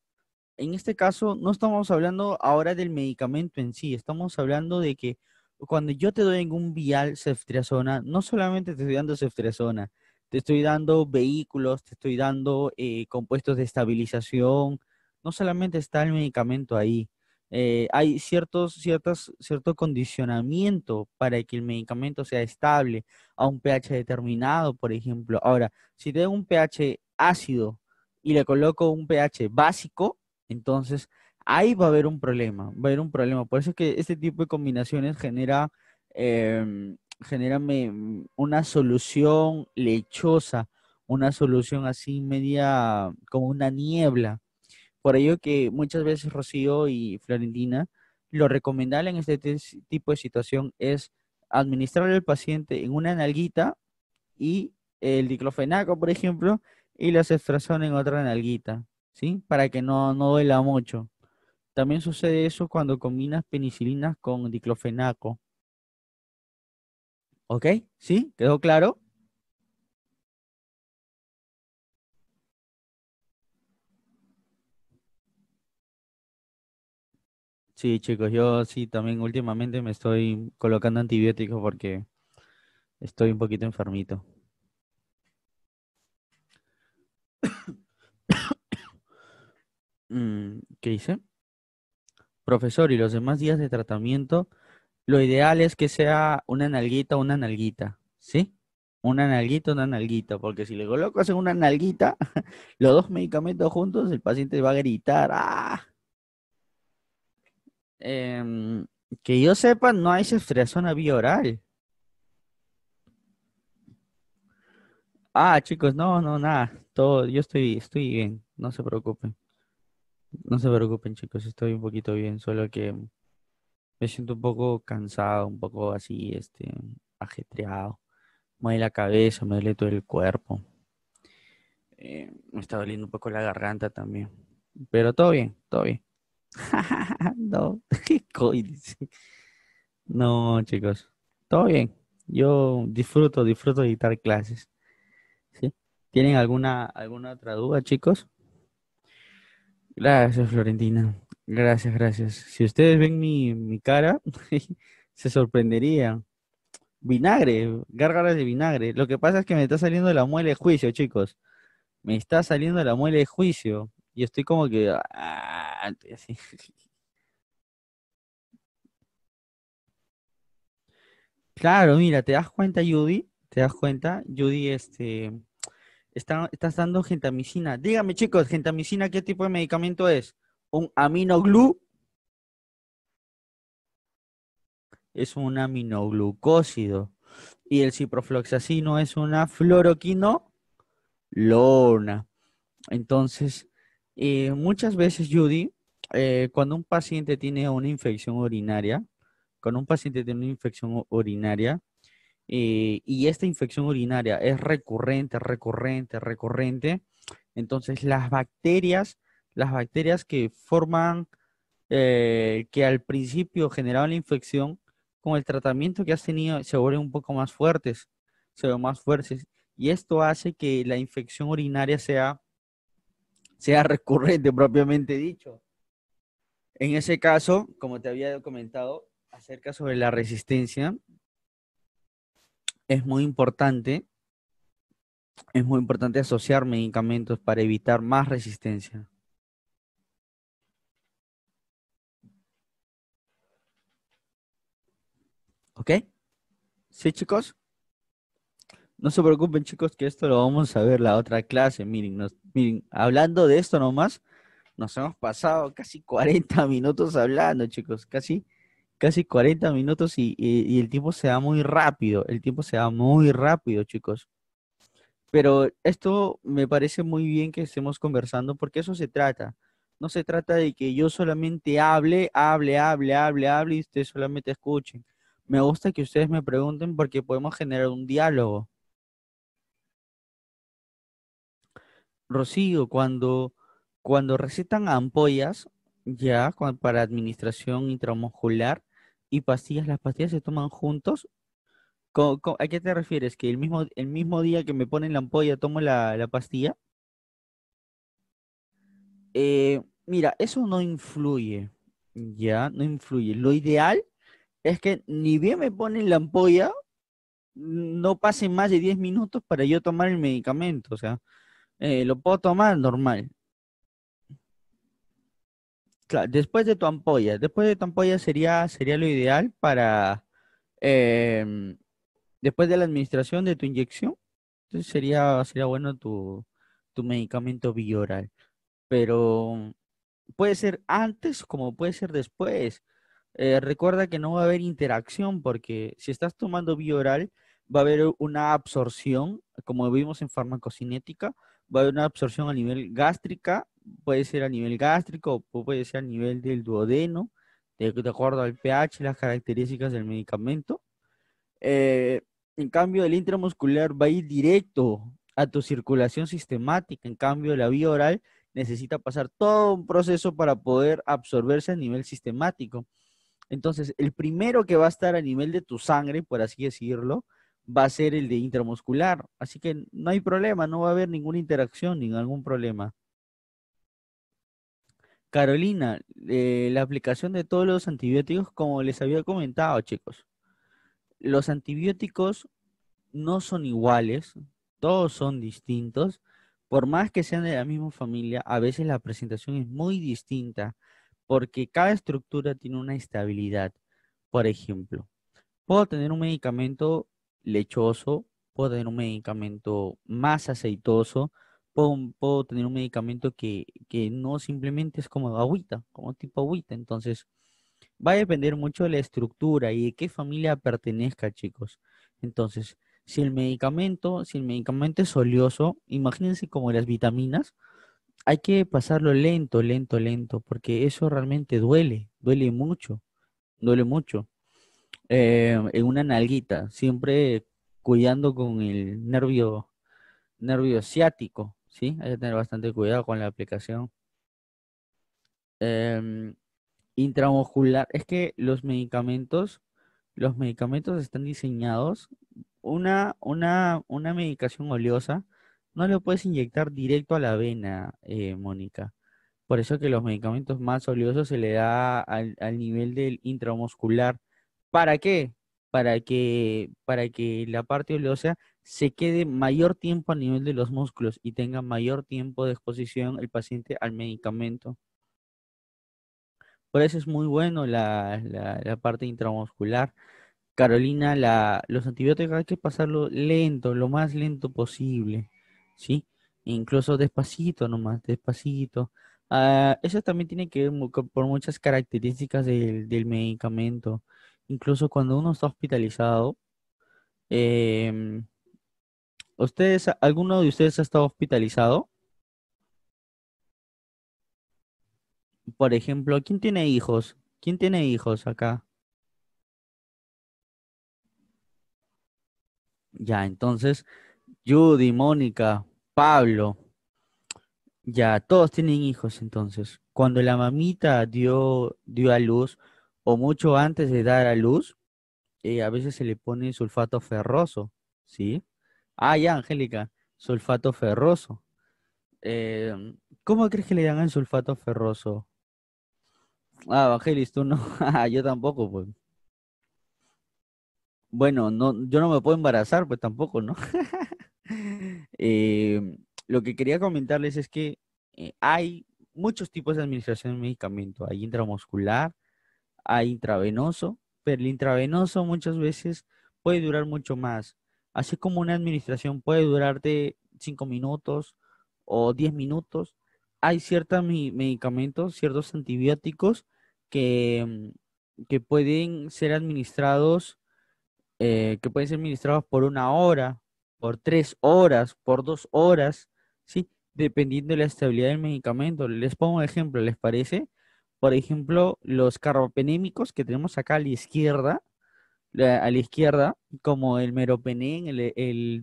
en este caso no estamos hablando ahora del medicamento en sí, estamos hablando de que cuando yo te doy en un vial ceftriazona, no solamente te estoy dando ceftriazona, te estoy dando vehículos, te estoy dando eh, compuestos de estabilización, no solamente está el medicamento ahí. Eh, hay ciertos, ciertas, cierto condicionamiento para que el medicamento sea estable a un pH determinado, por ejemplo. Ahora, si tengo un pH ácido y le coloco un pH básico, entonces, ahí va a haber un problema, va a haber un problema. Por eso es que este tipo de combinaciones genera, em, genera mm, una solución lechosa, una solución así media como una niebla. Por ello que muchas veces Rocío y Florentina, lo recomendable en este tipo de situación es administrarle al paciente en una nalguita y el diclofenaco, por ejemplo, y la ceftrasona en otra nalguita. ¿sí? Para que no, no duela mucho. También sucede eso cuando combinas penicilinas con diclofenaco. ¿Ok? ¿Sí? ¿Quedó claro? Sí, chicos, yo sí también últimamente me estoy colocando antibióticos porque estoy un poquito enfermito. Mm, ¿Qué dice? Profesor, y los demás días de tratamiento, lo ideal es que sea una nalguita, una nalguita, ¿sí? Una nalguita, una nalguita, porque si le colocas en una nalguita, los dos medicamentos juntos, el paciente va a gritar, ¡ah! Em, que yo sepa, no hay ceftriaxona vía oral. Ah, chicos, no, no, nada. Todo, yo estoy, estoy bien, no se preocupen. No se preocupen, chicos, estoy un poquito bien, solo que me siento un poco cansado, un poco así, este, ajetreado. Me duele la cabeza, me duele todo el cuerpo. Eh, me está doliendo un poco la garganta también. Pero todo bien, todo bien. no, chicos, todo bien. Yo disfruto, disfruto de editar clases. ¿Sí? ¿Tienen alguna, alguna otra duda, chicos? Gracias, Florentina. Gracias, gracias. Si ustedes ven mi, mi cara, se sorprendería. Vinagre, gárgaras de vinagre. Lo que pasa es que me está saliendo la muela de juicio, chicos. Me está saliendo la muela de juicio. Y estoy como que... Ah, claro, mira, ¿te das cuenta, Judy? ¿Te das cuenta? Judy, este, estás dando gentamicina. Dígame, chicos, gentamicina, ¿qué tipo de medicamento es? ¿Un aminoglu? Es un aminoglucósido. Y el ciprofloxacino es una fluoroquinolona. Entonces, eh, muchas veces, Judy, eh, cuando un paciente tiene una infección urinaria, cuando un paciente tiene una infección urinaria, eh, y esta infección urinaria es recurrente, recurrente, recurrente, entonces las bacterias, las bacterias que forman, eh, que al principio generaban la infección, con el tratamiento que has tenido se vuelven un poco más fuertes, se ven más fuertes. Y esto hace que la infección urinaria sea, sea recurrente, propiamente dicho. En ese caso, como te había comentado acerca sobre la resistencia, es muy importante, es muy importante asociar medicamentos para evitar más resistencia. ¿Ok? ¿Sí, chicos? No se preocupen, chicos, que esto lo vamos a ver la otra clase. Miren, nos, miren, hablando de esto nomás, nos hemos pasado casi 40 minutos hablando, chicos, casi casi 40 minutos y, el tiempo se va muy rápido, el tiempo se va muy rápido, chicos. Pero esto me parece muy bien que estemos conversando porque eso se trata. No se trata de que yo solamente hable, hable, hable, hable, hable y ustedes solamente escuchen. Me gusta que ustedes me pregunten porque podemos generar un diálogo. Rocío, cuando, cuando recetan ampollas, ya, para administración intramuscular, y pastillas, ¿las pastillas se toman juntos? a qué te refieres? ¿Que el mismo, el mismo día que me ponen la ampolla tomo la, pastilla? Eh, mira, eso no influye, ya, no influye. Lo ideal es que ni bien me ponen la ampolla, no pasen más de 10 minutos para yo tomar el medicamento, o sea, eh, lo puedo tomar normal, después de tu ampolla. Después de tu ampolla sería, sería lo ideal para. Em, después de la administración de tu inyección. Entonces sería, sería bueno tu, tu medicamento bioral. Pero puede ser antes como puede ser después. Eh, recuerda que no va a haber interacción porque si estás tomando bioral va a haber una absorción, como vimos en farmacocinética, va a haber una absorción a nivel gástrica puede ser a nivel gástrico, puede ser a nivel del duodeno, de, acuerdo al pH, las características del medicamento. Eh, en cambio, el intramuscular va a ir directo a tu circulación sistemática. En cambio, la vía oral necesita pasar todo un proceso para poder absorberse a nivel sistemático. Entonces, el primero que va a estar a nivel de tu sangre, por así decirlo, va a ser el de intramuscular. Así que no hay problema, no va a haber ninguna interacción, ni ningún problema. Carolina, eh, la aplicación de todos los antibióticos, como les había comentado, chicos, los antibióticos no son iguales, todos son distintos. Por más que sean de la misma familia, a veces la presentación es muy distinta porque cada estructura tiene una estabilidad. Por ejemplo, puedo tener un medicamento lechoso, puedo tener un medicamento más aceitoso, puedo, tener un medicamento que, no simplemente es como agüita, como tipo agüita. Entonces, va a depender mucho de la estructura y de qué familia pertenezca, chicos. Entonces, si el medicamento, si el medicamento es oleoso, imagínense como las vitaminas, hay que pasarlo lento, lento, lento, porque eso realmente duele, duele mucho, duele mucho. Eh, en una nalguita, siempre cuidando con el nervio, nervio ciático, ¿sí? Hay que tener bastante cuidado con la aplicación. Em, intramuscular, es que los medicamentos, los medicamentos están diseñados, una, una, medicación oleosa no lo puedes inyectar directo a la vena, eh, Mónica. Por eso que los medicamentos más oleosos se le da al, nivel del intramuscular. ¿Para qué? Para que, para que la parte oleosa se quede mayor tiempo a nivel de los músculos y tenga mayor tiempo de exposición el paciente al medicamento. Por eso es muy bueno la, la, parte intramuscular. Carolina, los antibióticos hay que pasarlo lento, lo más lento posible, ¿sí? Incluso despacito nomás, despacito. Ah, eso también tiene que ver por muchas características del, del medicamento. Incluso cuando uno está hospitalizado, eh, ¿Ustedes, alguno de ustedes ha estado hospitalizado? Por ejemplo, ¿quién tiene hijos? ¿Quién tiene hijos acá? Ya, entonces, Judy, Mónica, Pablo, ya, todos tienen hijos entonces. Cuando la mamita dio, a luz, o mucho antes de dar a luz, eh, a veces se le pone sulfato ferroso, ¿sí? Ah, ya, Angélica, sulfato ferroso. Eh, ¿Cómo crees que le llaman sulfato ferroso? Ah, Evangelis, tú no. yo tampoco, pues. Bueno, no, yo no me puedo embarazar, pues tampoco, ¿no? Eh, lo que quería comentarles es que eh, hay muchos tipos de administración de medicamento. Hay intramuscular, hay intravenoso, pero el intravenoso muchas veces puede durar mucho más. Así como una administración puede durar de 5 minutos o 10 minutos, hay ciertos medicamentos, ciertos antibióticos que, mm, que pueden ser administrados, eh, que pueden ser administrados por una hora, por tres horas, por dos horas, ¿sí? Dependiendo de la estabilidad del medicamento. Les pongo un ejemplo, ¿les parece? Por ejemplo, los carbapenémicos que tenemos acá a la izquierda, a la izquierda, como el meropenin, el, el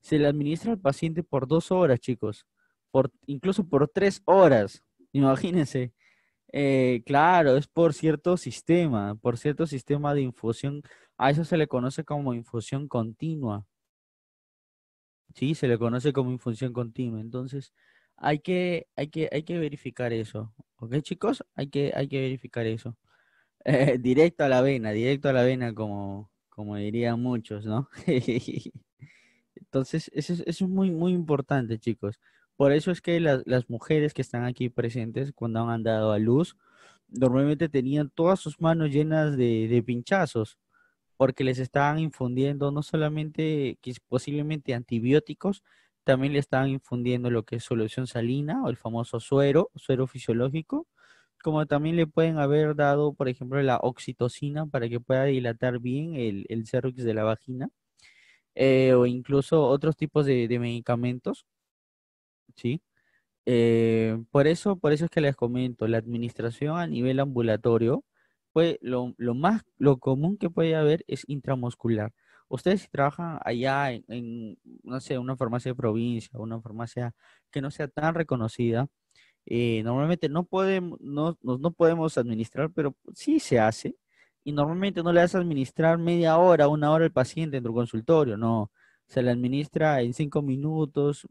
se le administra al paciente por dos horas, chicos, por, incluso por tres horas, imagínense. Eh, claro, es por cierto sistema, por cierto sistema de infusión. A eso se le conoce como infusión continua. Sí, se le conoce como infusión continua. Entonces, hay que, hay que, hay que verificar eso. ¿Ok, chicos? Hay que, hay que verificar eso. directo a la vena, directo a la vena, como, como dirían muchos, ¿no? Entonces, eso es, es, muy, muy importante, chicos. Por eso es que las mujeres que están aquí presentes, cuando han dado a luz, normalmente tenían todas sus manos llenas de, de pinchazos, porque les estaban infundiendo no solamente posiblemente antibióticos, también le estaban infundiendo lo que es solución salina o el famoso suero, suero fisiológico, como también le pueden haber dado, por ejemplo, la oxitocina para que pueda dilatar bien el, el cervix de la vagina, eh, o incluso otros tipos de, medicamentos, ¿sí? Eh, por, eso, por eso es que les comento, la administración a nivel ambulatorio, pues lo, más, lo común que puede haber es intramuscular. Ustedes si trabajan allá en, en, no sé, una farmacia de provincia, una farmacia que no sea tan reconocida, eh, normalmente no podemos, no, no podemos administrar, pero sí se hace. Y normalmente no le das a administrar media hora, una hora al paciente en tu consultorio, no. Se le administra en cinco minutos,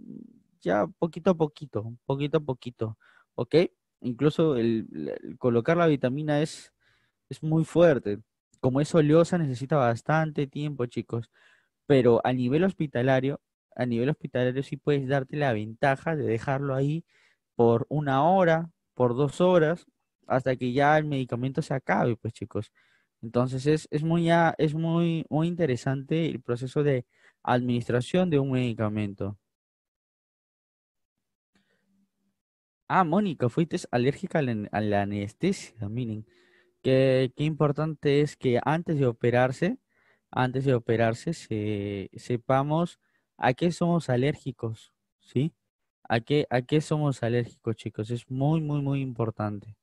ya poquito a poquito, poquito a poquito, ¿ok? Incluso colocar la vitamina es, es muy fuerte. Como es oleosa, necesita bastante tiempo, chicos. Pero a nivel hospitalario, a nivel hospitalario sí puedes darte la ventaja de dejarlo ahí por una hora, por dos horas, hasta que ya el medicamento se acabe, pues chicos. Entonces es, es muy, es muy, muy interesante el proceso de administración de un medicamento. Ah, Mónica, fuiste alérgica a la, anestesia, miren. Qué, qué, importante es que antes de operarse, antes de operarse, se, sepamos a qué somos alérgicos, ¿sí? ¿A qué, ¿A qué somos alérgicos, chicos? Es muy, muy, muy importante.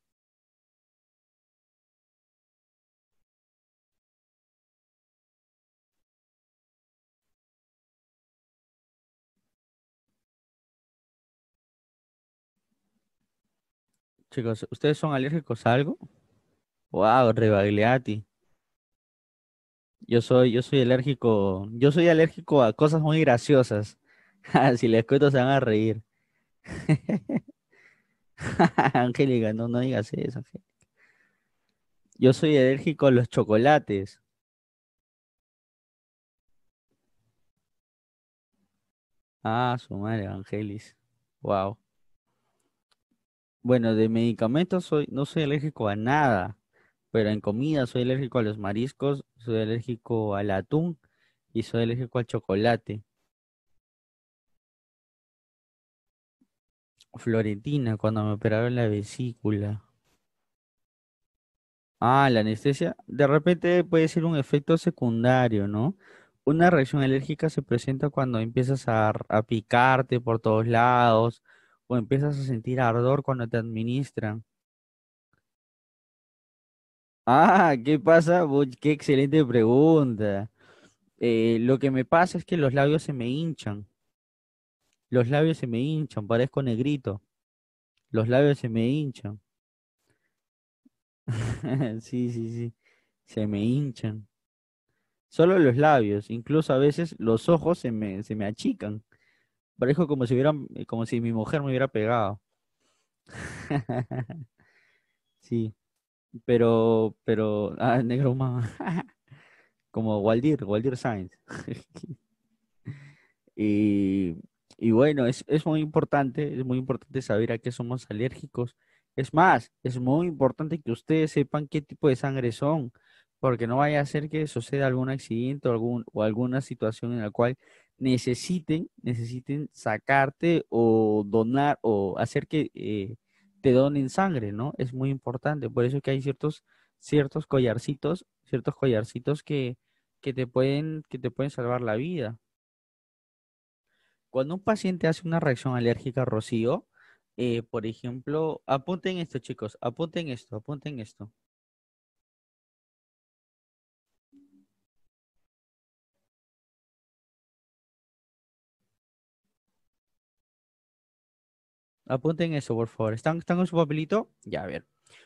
Chicos, ¿ustedes son alérgicos a algo? Wow, rebagliati. Yo soy, yo soy alérgico, yo soy alérgico a cosas muy graciosas. Ah, si les cuento se van a reír. Angélica, no, digas eso, Yo soy alérgico a los chocolates. Ah, su madre, Angelis. Wow. Bueno, de medicamentos soy, no soy alérgico a nada, pero en comida soy alérgico a los mariscos, soy alérgico al atún y soy alérgico al chocolate. Florentina cuando me operaron la vesícula. Ah, la anestesia. De repente puede ser un efecto secundario, ¿no? Una reacción alérgica se presenta cuando empiezas a, picarte por todos lados o empiezas a sentir ardor cuando te administran. Ah, ¿qué pasa? Qué excelente pregunta. Eh, lo que me pasa es que los labios se me hinchan. Los labios se me hinchan, parezco negrito. Los labios se me hinchan. sí, sí, sí. Se me hinchan. Solo los labios, incluso a veces los ojos se me, se me achican. Parezco como si hubiera eh, como si mi mujer me hubiera pegado. sí. Pero, pero, ah, negro humano. como Waldir, Waldir Sainz. y y bueno, es, muy importante, es muy importante saber a qué somos alérgicos. Es más, es muy importante que ustedes sepan qué tipo de sangre son, porque no vaya a ser que suceda algún accidente o, algún, o alguna situación en la cual necesiten, necesiten sacarte o donar o hacer que eh, te donen sangre, ¿no? Es muy importante. Por eso que hay ciertos, ciertos collarcitos, ciertos collarcitos que, que, te pueden, que te pueden salvar la vida. Cuando un paciente hace una reacción alérgica, Rocío, eh, por ejemplo, apunten esto, chicos, apunten esto, apunten esto. Apunten eso, por favor. ¿Están, ¿Están con su papelito? Ya, a ver.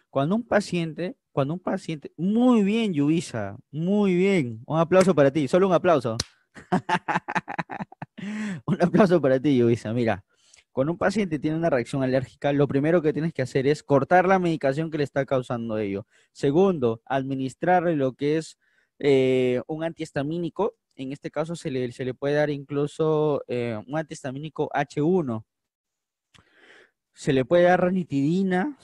Cuando un paciente, cuando un paciente, muy bien, Yubisa, muy bien. Un aplauso para ti, solo un aplauso. Un aplauso para ti, Luisa. Mira, con un paciente tiene una reacción alérgica, lo primero que tienes que hacer es cortar la medicación que le está causando ello. Segundo, administrarle lo que es eh, un antihistamínico. En este caso se le, se le puede dar incluso eh, un antihistamínico H1. Se le puede dar ranitidina.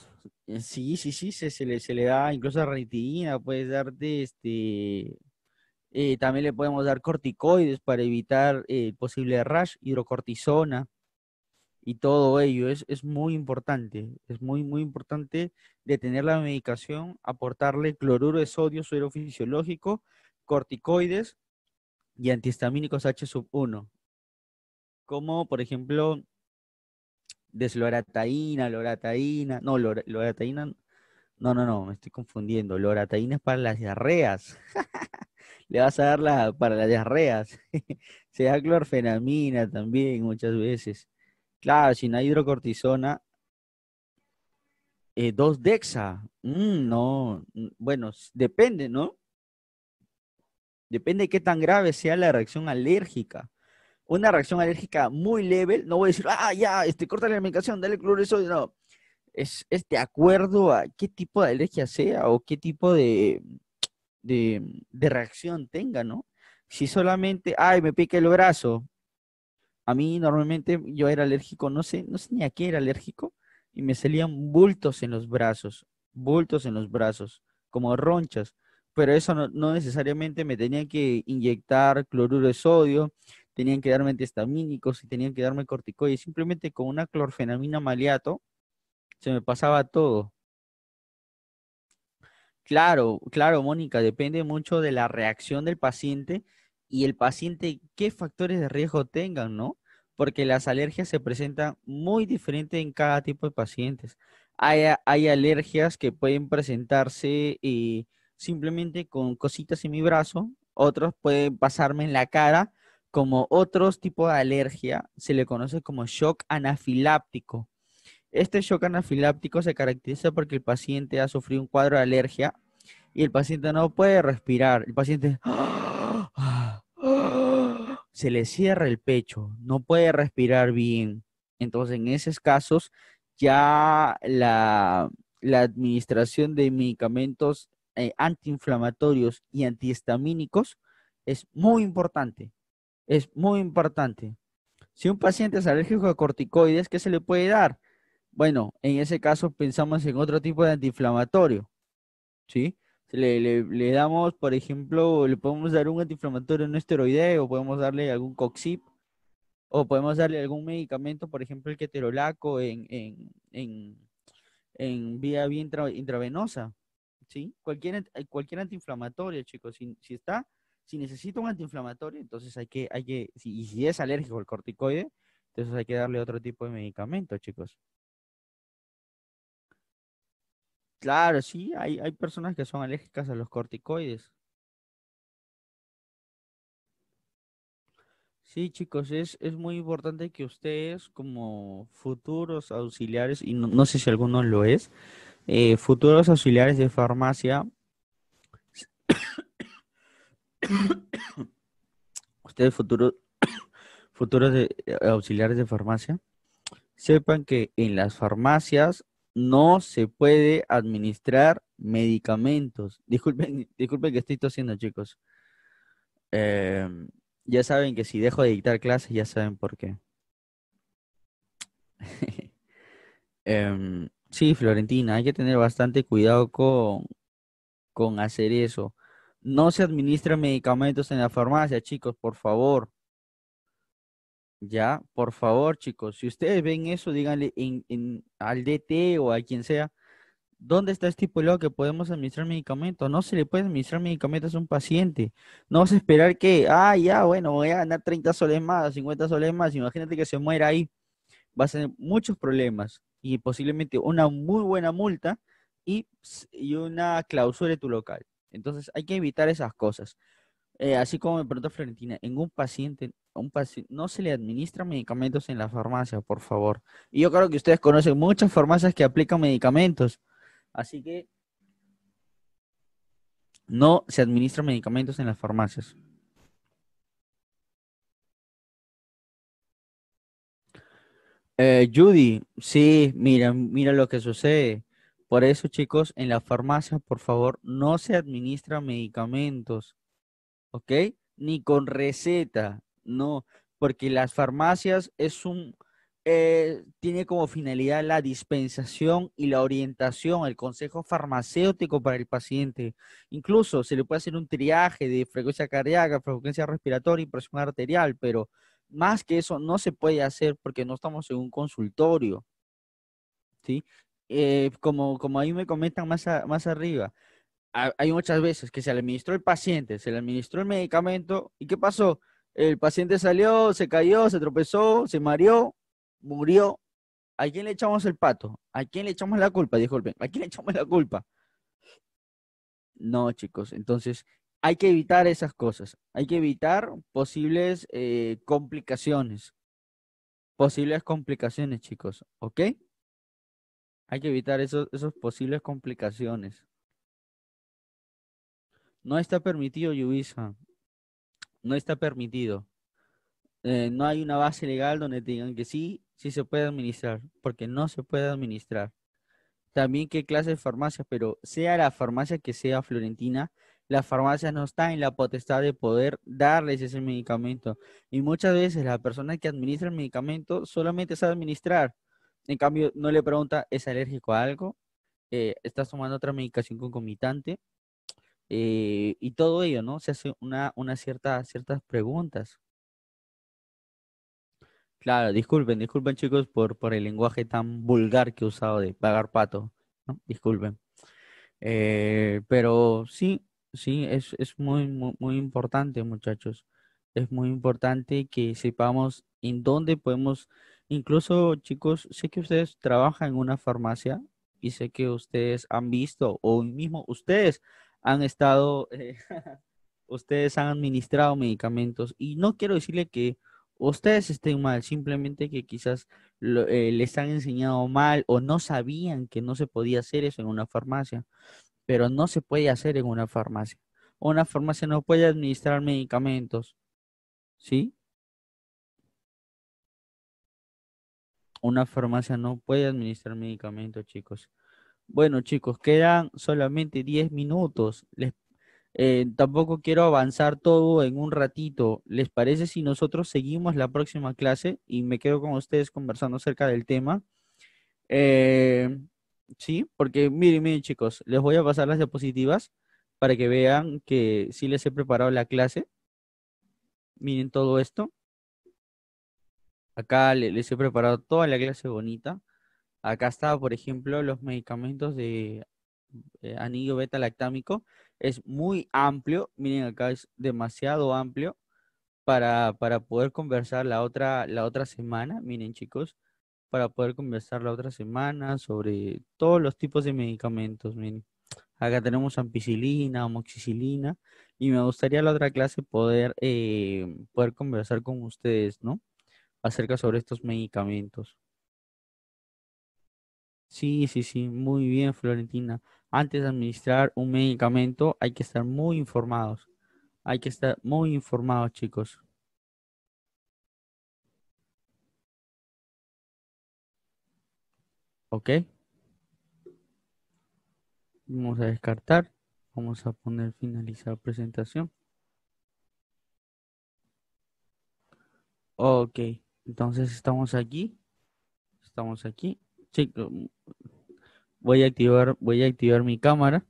Sí, sí, sí, se, se, le, se le da incluso ranitidina. Puedes darte este, eh, también le podemos dar corticoides para evitar el eh, posible rash, hidrocortisona y todo ello. Es, muy importante, es muy, muy importante detener la medicación, aportarle cloruro de sodio, suero fisiológico, corticoides y antihistamínicos H1, como por ejemplo deslorataína, lorataína, no, lorataína no, no, no, me estoy confundiendo. Loratadina es para las diarreas. Le vas a dar para las diarreas. Se da clorfenamina también muchas veces. Claro, si hidrocortisona, eh, dos dexa. Mm, no, mm, bueno, depende, ¿no? Depende de qué tan grave sea la reacción alérgica. Una reacción alérgica muy leve, no voy a decir, ah, ya, este, corta la medicación, dale cloro, no es, de acuerdo a qué tipo de alergia sea o qué tipo de, de, reacción tenga, ¿no? Si solamente, ay, me pica el brazo. A mí normalmente yo era alérgico, no sé, no sé ni a qué era alérgico, y me salían bultos en los brazos, bultos en los brazos, como ronchas. Pero eso no, necesariamente me tenían que inyectar cloruro de sodio, tenían que darme antihistamínicos y tenían que darme corticoides. Simplemente con una clorfenamina maleato se me pasaba todo. Claro, claro, Mónica, depende mucho de la reacción del paciente y el paciente qué factores de riesgo tengan, ¿no? Porque las alergias se presentan muy diferente en cada tipo de pacientes. Hay, alergias que pueden presentarse eh, simplemente con cositas en mi brazo, otros pueden pasarme en la cara, como otros tipos de alergia, se le conoce como shock anafiláptico este shock anafiláptico se caracteriza porque el paciente ha sufrido un cuadro de alergia y el paciente no puede respirar. El paciente se le cierra el pecho, no puede respirar bien. Entonces, en esos casos, ya la, administración de medicamentos eh, antiinflamatorios y antihistamínicos es muy importante. Es muy importante. Si un paciente es alérgico a corticoides, ¿qué se le puede dar? Bueno, en ese caso pensamos en otro tipo de antiinflamatorio, ¿sí? Le, damos, por ejemplo, le podemos dar un antiinflamatorio no esteroideo, podemos darle algún coxip, o podemos darle algún medicamento, por ejemplo, el keterolaco en, en, vía, vía intravenosa, ¿sí? Cualquier, eh, cualquier antiinflamatorio, chicos, si, está, si necesita un antiinflamatorio, entonces hay que, hay que y si es alérgico al corticoide, entonces hay que darle otro tipo de medicamento, chicos, Claro, sí, hay, personas que son alérgicas a los corticoides. Sí, chicos, es, muy importante que ustedes como futuros auxiliares, y no, sé si alguno lo es, eh, futuros auxiliares de farmacia, ustedes futuros, futuros eh, auxiliares de farmacia, sepan que en las farmacias no se puede administrar medicamentos. Disculpen, disculpen que estoy tosiendo, chicos. Em, ya saben que si dejo de dictar clases, ya saben por qué. Em, sí, Florentina, hay que tener bastante cuidado con, con hacer eso. No se administran medicamentos en la farmacia, chicos, por favor. Ya, por favor, chicos, si ustedes ven eso, díganle en, al DT o a quien sea, ¿dónde está estipulado que podemos administrar medicamentos? No se le puede administrar medicamentos a un paciente. No vas a esperar que, ah, ya, bueno, voy a ganar 30 soles más, 50 soles más. Imagínate que se muera ahí. Vas a tener muchos problemas y posiblemente una muy buena multa y, una clausura de tu local. Entonces, hay que evitar esas cosas. Eh, así como me preguntó Florentina, en un paciente no se le administran medicamentos en la farmacia, por favor. Y yo creo que ustedes conocen muchas farmacias que aplican medicamentos. Así que no se administran medicamentos en las farmacias. Eh, Judy, sí, mira, mira lo que sucede. Por eso, chicos, en la farmacia, por favor, no se administran medicamentos, ¿ok? Ni con receta. No, porque las farmacias es un, eh, tiene como finalidad la dispensación y la orientación, el consejo farmacéutico para el paciente. Incluso se le puede hacer un triaje de frecuencia cardíaca, frecuencia respiratoria y presión arterial, pero más que eso no se puede hacer porque no estamos en un consultorio. ¿sí? Eh, como, ahí me comentan más, más arriba, hay muchas veces que se le administró el paciente, se le administró el medicamento y ¿qué pasó? El paciente salió, se cayó, se tropezó, se mareó, murió. ¿A quién le echamos el pato? ¿A quién le echamos la culpa? Disculpen, ¿a quién le echamos la culpa? No, chicos, entonces hay que evitar esas cosas. Hay que evitar posibles eh, complicaciones. Posibles complicaciones, chicos, ¿ok? Hay que evitar esas esos posibles complicaciones. No está permitido, Yubisa no está permitido. Eh, no hay una base legal donde te digan que sí, sí se puede administrar, porque no se puede administrar. También qué clase de farmacia, pero sea la farmacia que sea florentina, la farmacia no está en la potestad de poder darles ese medicamento. Y muchas veces la persona que administra el medicamento solamente sabe administrar. En cambio, no le pregunta, ¿es alérgico a algo? Eh, ¿Estás tomando otra medicación concomitante? eh, y todo ello, ¿no? Se hace una, una cierta, ciertas preguntas. Claro, disculpen, disculpen chicos por, por el lenguaje tan vulgar que he usado de pagar pato, ¿no? Disculpen. Eh, pero sí, sí, es, es muy, muy, muy importante, muchachos. Es muy importante que sepamos en dónde podemos, incluso chicos, sé que ustedes trabajan en una farmacia y sé que ustedes han visto o mismo ustedes han estado, eh, ustedes han administrado medicamentos y no quiero decirle que ustedes estén mal, simplemente que quizás eh, les han enseñado mal o no sabían que no se podía hacer eso en una farmacia, pero no se puede hacer en una farmacia. Una farmacia no puede administrar medicamentos, ¿sí? Una farmacia no puede administrar medicamentos, chicos. Bueno, chicos, quedan solamente 10 minutos. Eh, tampoco quiero avanzar todo en un ratito. ¿Les parece si nosotros seguimos la próxima clase y me quedo con ustedes conversando acerca del tema? Eh, sí, porque miren, miren, chicos, les voy a pasar las diapositivas para que vean que sí les he preparado la clase. Miren todo esto. Acá les he preparado toda la clase bonita. Acá está, por ejemplo, los medicamentos de eh, anillo beta lactámico. Es muy amplio, miren acá es demasiado amplio para, poder conversar la otra, la otra semana, miren chicos, para poder conversar la otra semana sobre todos los tipos de medicamentos, miren. Acá tenemos ampicilina, amoxicilina, y me gustaría la otra clase poder, eh, poder conversar con ustedes, ¿no? Acerca sobre estos medicamentos. Sí, sí, sí, muy bien, Florentina. Antes de administrar un medicamento hay que estar muy informados. Hay que estar muy informados, chicos. ¿Ok? Vamos a descartar. Vamos a poner finalizar presentación. Ok, entonces estamos aquí. Estamos aquí voy a activar, voy a activar mi cámara.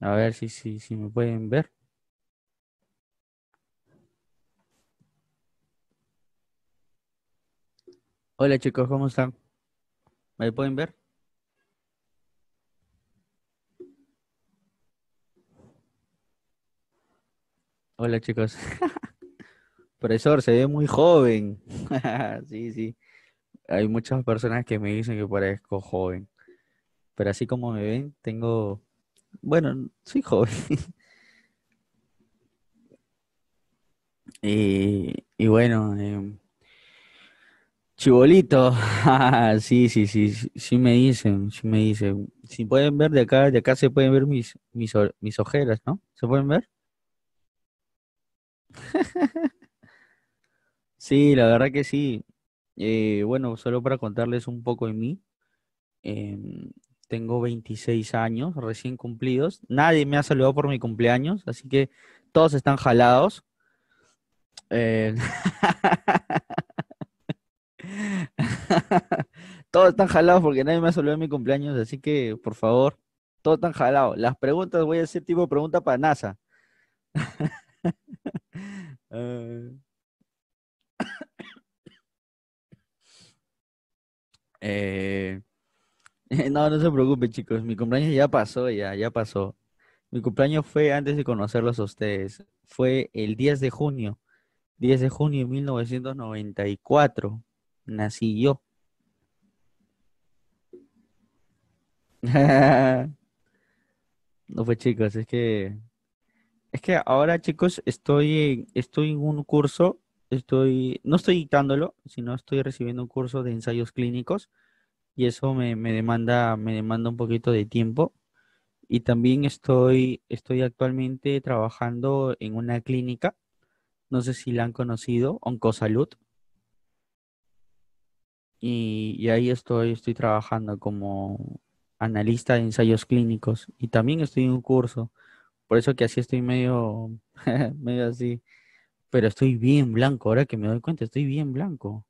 A ver si, si, si me pueden ver. Hola chicos, ¿cómo están? ¿Me pueden ver? Hola chicos. Profesor, se ve muy joven. sí, sí hay muchas personas que me dicen que parezco joven, pero así como me ven, tengo, bueno, soy joven. y, y, bueno, em, Chibolito, sí, sí, sí, sí me dicen, sí me dicen. Si pueden ver de acá, de acá se pueden ver mis, mis, mis ojeras, ¿no? ¿Se pueden ver? sí, la verdad que sí. Eh, bueno, solo para contarles un poco de mí. Em, tengo 26 años recién cumplidos. Nadie me ha saludado por mi cumpleaños, así que todos están jalados. Eh, todos están jalados porque nadie me ha saludado en mi cumpleaños, así que por favor, todos están jalados. Las preguntas voy a hacer tipo pregunta para NASA. Eh, Eh, no, no se preocupen, chicos. Mi cumpleaños ya pasó, ya, ya pasó. Mi cumpleaños fue antes de conocerlos a ustedes. Fue el 10 de junio. 10 de junio de 1994. Nací yo. no fue, pues, chicos, es que. Es que ahora, chicos, estoy, estoy en un curso estoy, no estoy dictándolo, sino estoy recibiendo un curso de ensayos clínicos y eso me, me demanda, me demanda un poquito de tiempo. Y también estoy, estoy actualmente trabajando en una clínica, no sé si la han conocido, Oncosalud. Y, y ahí estoy, estoy trabajando como analista de ensayos clínicos y también estoy en un curso. Por eso que así estoy medio, medio así, pero estoy bien blanco, ahora que me doy cuenta, estoy bien blanco.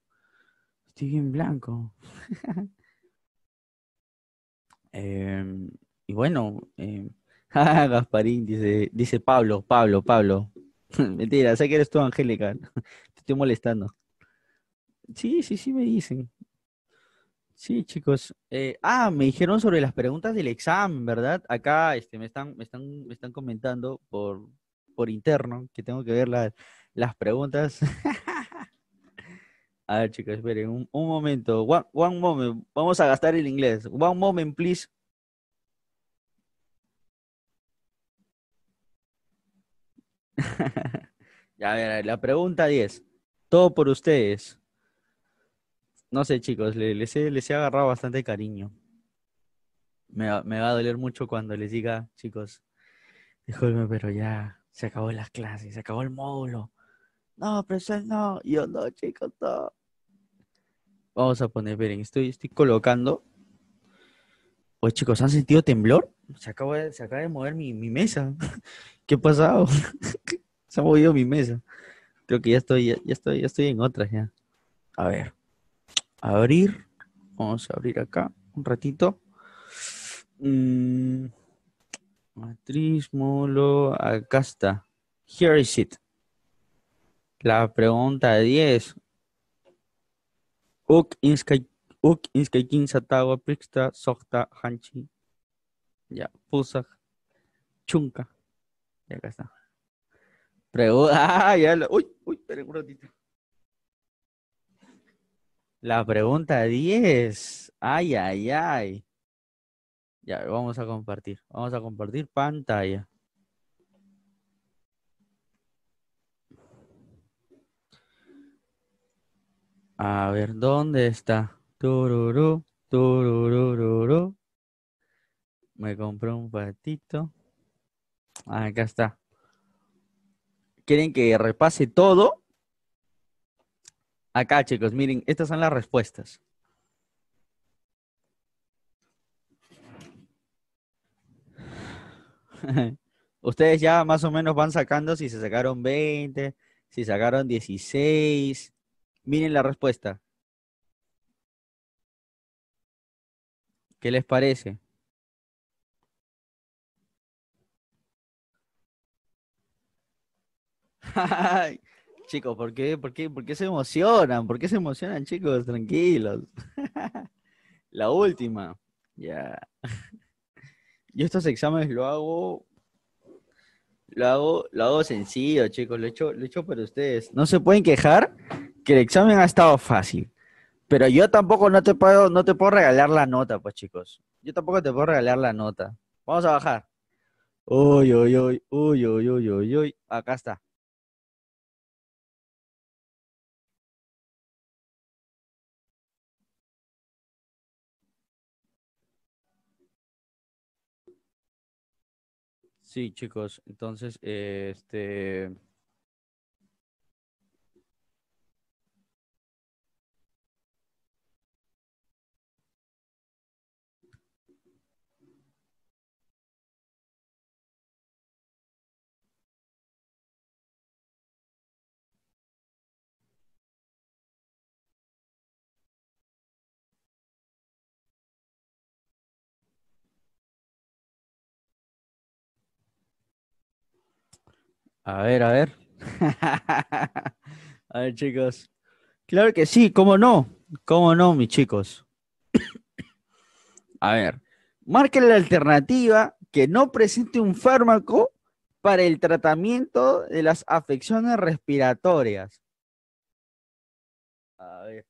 Estoy bien blanco. Em, y bueno, em, ah, Gasparín dice, dice Pablo, Pablo, Pablo. Mentira, sé que eres tú, Angélica. Te estoy molestando. Sí, sí, sí me dicen. Sí, chicos. Eh, ah, me dijeron sobre las preguntas del examen, ¿verdad? Acá este, me, están, me, están, me están comentando por, por interno que tengo que ver las preguntas. a ver, chicos, esperen un, momento. One, moment. Vamos a gastar el inglés. One moment, please. ya, a ver, la pregunta 10. Todo por ustedes. No sé, chicos, les he, agarrado bastante cariño. Me, me, va a doler mucho cuando les diga, chicos, disculpen, pero ya se acabó las clases, se acabó el módulo. No, presión no. yo, no, chicos, no. Vamos a poner, miren, estoy, estoy colocando. Pues chicos, ¿han sentido temblor? Se acaba de, se de mover mi, mesa. ¿Qué ha pasado? se ha movido mi mesa. Creo que ya estoy, ya, estoy, ya estoy en otra, ya. A ver. Abrir. Vamos a abrir acá un ratito. Mm. Matriz, molo, acá está. Here is it. La pregunta 10. Uk inskaikin satawa priksta sokta hanchi. Ya, Pusak, Chunka. Ya acá está. Pregunta. ay! Ah, ya Uy, uy, esperen un ratito. La pregunta 10. Ay, ay, ay. Ya, vamos a compartir. Vamos a compartir pantalla. A ver, ¿dónde está? Tururú, turururú. Me compró un patito. Ah, acá está. ¿Quieren que repase todo? Acá, chicos, miren, estas son las respuestas. Ustedes ya más o menos van sacando si se sacaron 20, si sacaron 16, Miren la respuesta. ¿Qué les parece? chicos, ¿por qué, por, qué, ¿por qué se emocionan? ¿Por qué se emocionan, chicos? Tranquilos. la última. Ya. Yo estos exámenes lo hago. Lo hago, lo hago sencillo, chicos. Lo he hecho, lo he hecho para ustedes. No se pueden quejar el examen ha estado fácil, pero yo tampoco no te puedo, no te puedo regalar la nota, pues chicos. Yo tampoco te puedo regalar la nota. Vamos a bajar. Uy, uy, uy, uy, uy, uy, uy, Acá está. Sí, chicos, entonces, este... A ver, a ver. a ver, chicos. Claro que sí, ¿cómo no? ¿Cómo no, mis chicos? a ver, marquen la alternativa que no presente un fármaco para el tratamiento de las afecciones respiratorias. A ver,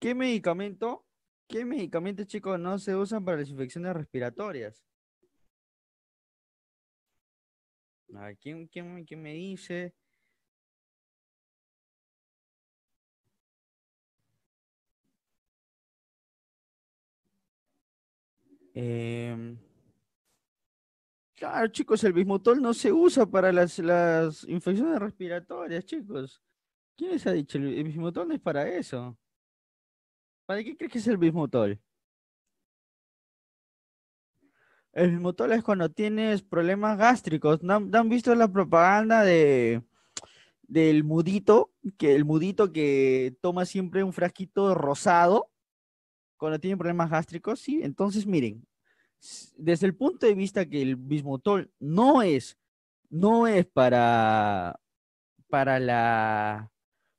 ¿qué medicamento, qué medicamentos, chicos, no se usan para las infecciones respiratorias? A ¿quién, quién, me dice? Em, claro, chicos, el bismutol no se usa para las, las infecciones respiratorias, chicos. ¿Quién les ha dicho? El bismutol no es para eso. ¿Para qué crees que es el bismutol? El bismutol es cuando tienes problemas gástricos. ¿No han, visto la propaganda de del mudito? Que el mudito que toma siempre un frasquito rosado cuando tiene problemas gástricos, sí. Entonces, miren, desde el punto de vista que el bismutol no es, no es para, para, la,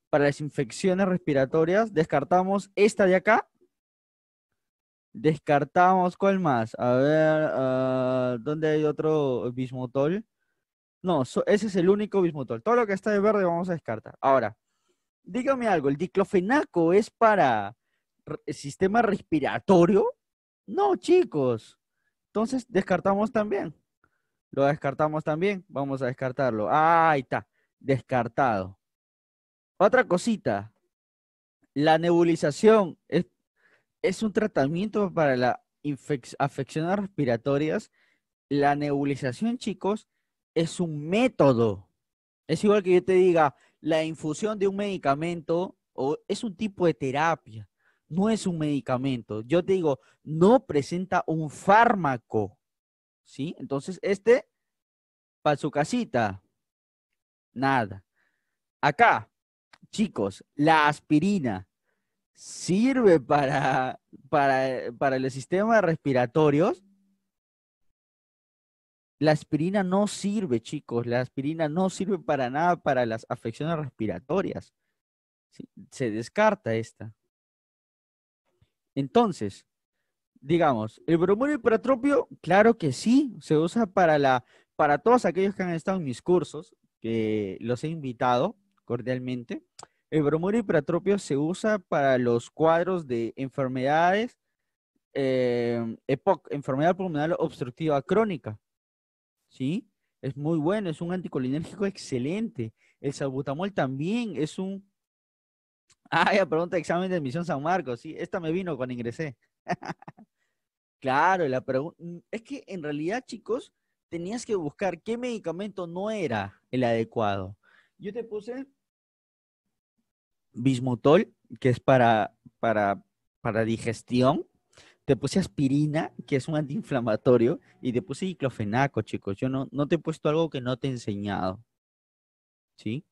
para las infecciones respiratorias, descartamos esta de acá, Descartamos, ¿cuál más? A ver, ah, ¿dónde hay otro bismutol? No, ese es el único bismutol. Todo lo que está de verde vamos a descartar. Ahora, dígame algo, ¿el diclofenaco es para el sistema respiratorio? No, chicos. Entonces, descartamos también. Lo descartamos también. Vamos a descartarlo. Ah, ahí está. Descartado. Otra cosita. La nebulización es es un tratamiento para las afecciones respiratorias. La nebulización, chicos, es un método. Es igual que yo te diga, la infusión de un medicamento o es un tipo de terapia, no es un medicamento. Yo te digo, no presenta un fármaco. ¿Sí? Entonces, este, para su casita, nada. Acá, chicos, la aspirina sirve para, para, para los respiratorios, la aspirina no sirve, chicos. La aspirina no sirve para nada para las afecciones respiratorias. Se descarta esta. Entonces, digamos, el bromuro hipertropio, claro que sí, se usa para la para todos aquellos que han estado en mis cursos, que los he invitado cordialmente. El bromuro hiperatropio se usa para los cuadros de enfermedades, em, enfermedad pulmonar obstructiva crónica. ¿Sí? Es muy bueno, es un anticolinérgico excelente. El salbutamol también es un... Ah, ya pregunta examen de admisión San Marcos. Sí, esta me vino cuando ingresé. claro, la pregunta... Mm, es que en realidad, chicos, tenías que buscar qué medicamento no era el adecuado. Yo te puse bismutol, que es para, para, para digestión. Te puse aspirina, que es un antiinflamatorio, y te puse diclofenaco, chicos. Yo no, no te he puesto algo que no te he enseñado. ¿Sí?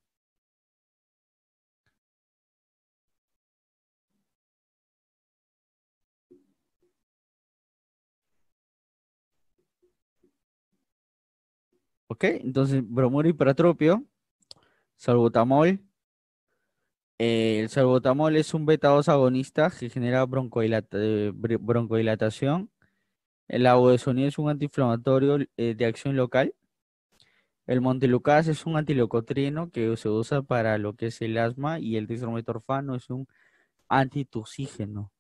¿Ok? Entonces, bromuro hipertropio, salbutamol, eh, el salbutamol es un beta 2 agonista que genera eh, broncohilatación El agudesonil es un antiinflamatorio eh, de acción local. El montelucas es un antilocotrieno que se usa para lo que es el asma y el disormetorfano es un antitoxígeno.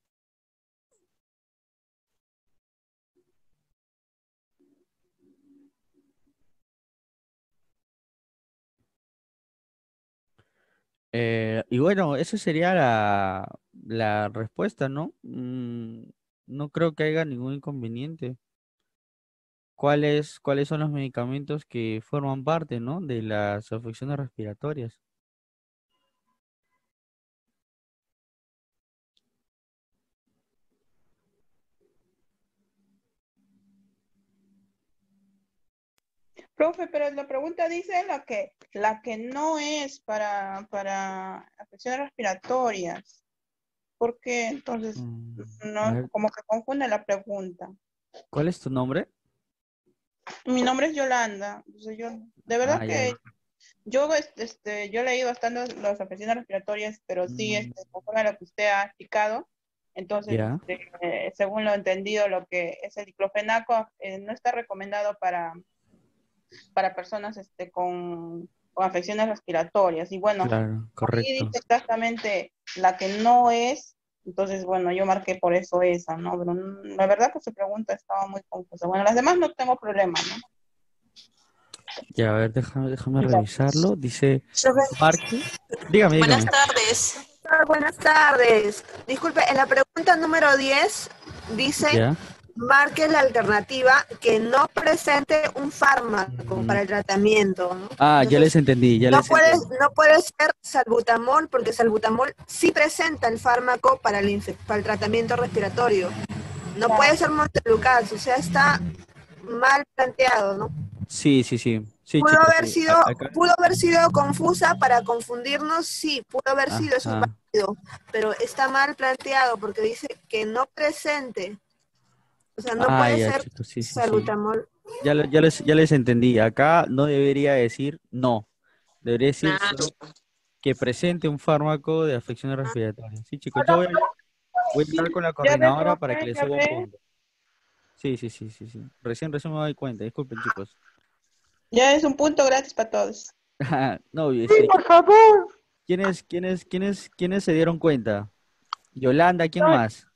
Eh, y bueno, esa sería la, la respuesta, ¿no? Mm, no creo que haya ningún inconveniente. ¿Cuáles, ¿Cuáles son los medicamentos que forman parte, ¿no? De las afecciones respiratorias? Profe, pero la pregunta dice la que, la que no es para, para afecciones respiratorias. Porque entonces mm, no, como que confunde la pregunta. ¿Cuál es tu nombre? Mi nombre es Yolanda. Entonces, yo, de verdad ah, que yo este, yo leído bastante las afecciones respiratorias, pero sí, mm. este, conforme a lo que usted ha explicado, entonces, este, según lo entendido, lo que es el diclofenaco eh, no está recomendado para para personas este, con, afecciones respiratorias. Y bueno, claro, Aquí dice exactamente la que no es, entonces bueno, yo marqué por eso esa, ¿no? Pero mm, la verdad que su pregunta estaba muy confusa. Bueno, las demás no tengo problema, ¿no? Ya, a ver, déjame, déjame revisarlo. Dice Marque. Dígame, dígame. Buenas tardes. Buenas tardes. Disculpe, en la pregunta número 10 dice, marque la alternativa que no presente un fármaco para el tratamiento. ¿no? Ah, ya les entendí, ya no puede, No puede ser salbutamol, porque salbutamol sí presenta el fármaco para el, tratamiento respiratorio. No puede ser montelucas, o sea, está mal planteado, ¿no? Sí, sí, sí. pudo, haber sido, pudo haber sido confusa para confundirnos, sí, pudo haber sido eso, pero está mal planteado porque dice que no presente o sea, no ah, puede ya, Ya, les, ya entendí. Acá no debería decir no. Debería decir que presente un fármaco de afecciones ah. respiratorias. Sí, chicos, yo voy, a hablar con la coordinadora para que les haga un punto. Sí, sí, sí, sí, sí. Recién, recién me doy cuenta. Disculpen, chicos. Ya es un punto gratis para todos. no, sí, este, por favor. ¿Quiénes, quiénes, quiénes, se dieron cuenta? Yolanda, ¿quién más?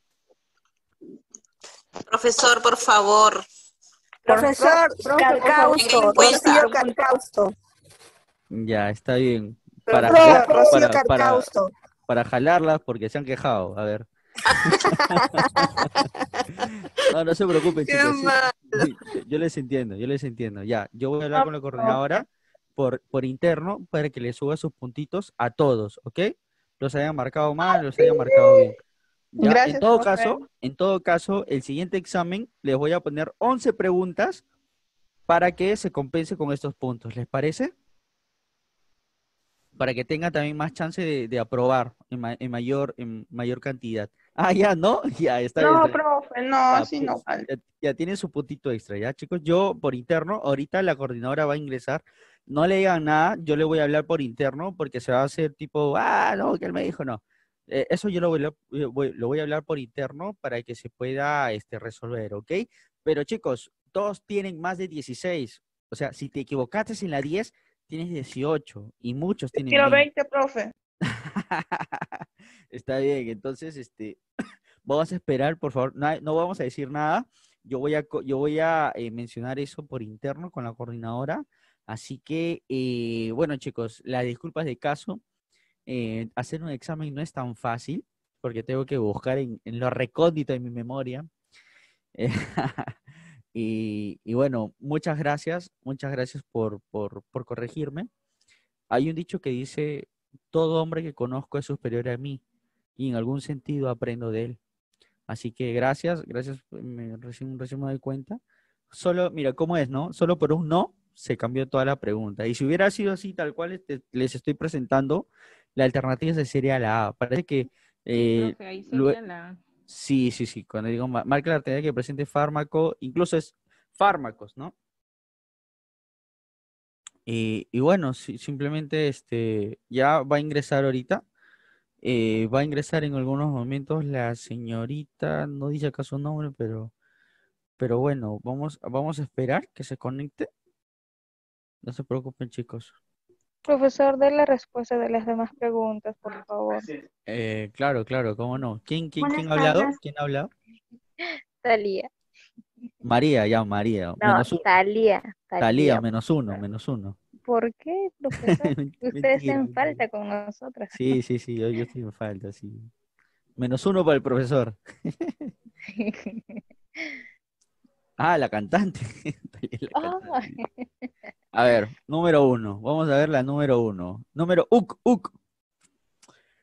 Profesor, por favor. Profesor, profesor, Rocío Carcausto. Ya, está bien. Para, para, para, jalarlas porque se han quejado. A ver. no, no se preocupen, Yo les entiendo, yo les entiendo. Ya, yo voy a hablar con la coordinadora por, por interno para que le suba sus puntitos a todos, ¿ok? Los hayan marcado mal, los hayan marcado bien en todo caso, en todo caso, el siguiente examen les voy a poner 11 preguntas para que se compense con estos puntos. ¿Les parece? Para que tenga también más chance de, aprobar en, mayor, en mayor cantidad. Ah, ya, ¿no? Ya, está No, profe, no, ah, sí, pues, no. Ya, ya tiene su puntito extra, ¿ya, chicos? Yo, por interno, ahorita la coordinadora va a ingresar no le digan nada, yo le voy a hablar por interno porque se va a hacer tipo, ah, no, que él me dijo, no. Eh, eso yo lo voy, a hablar por interno para que se pueda este, resolver, ¿ok? Pero chicos, todos tienen más de 16. O sea, si te equivocaste en la 10, tienes 18 y muchos tienen... Quiero 20, profe. Está bien, entonces, este, vamos a esperar, por favor, no, vamos a decir nada. Yo voy a, yo voy a eh, mencionar eso por interno con la coordinadora. Así que, eh, bueno, chicos, las disculpas de caso. Eh, hacer un examen no es tan fácil porque tengo que buscar en, lo recóndito de mi memoria. y, bueno, muchas gracias, muchas gracias por, por, corregirme. Hay un dicho que dice, todo hombre que conozco es superior a mí y en algún sentido aprendo de él. Así que gracias, gracias, me, recién, recién me doy cuenta. Solo, mira, ¿cómo es, no? Solo por un no se cambió toda la pregunta. Y si hubiera sido así, tal cual este, les estoy presentando, la alternativa sería la A. Parece que... Sí, eh, sí, sí. Cuando digo marca la que presente fármaco, incluso es fármacos, ¿no? y bueno, si, simplemente este, ya va a ingresar ahorita. Eh, va a ingresar en algunos momentos la señorita, no dice acá su nombre, pero, pero bueno, vamos, vamos a esperar que se conecte. No se preocupen, chicos. Profesor, dé la respuesta de las demás preguntas, por favor. Eh, claro, claro, cómo no. ¿Quién, quién, ¿quién ha hablado? ¿Quién ha hablado? Talía. María, ya, María. No, menos uno. Talía, Talía. menos uno, menos uno. ¿Por qué, profesor? Usted está en falta con nosotras. Sí, sí, sí, yo, yo estoy en falta, sí. Menos uno para el profesor. Ah, la cantante. A ver, número uno. Vamos a ver la número uno. Número uc, uc.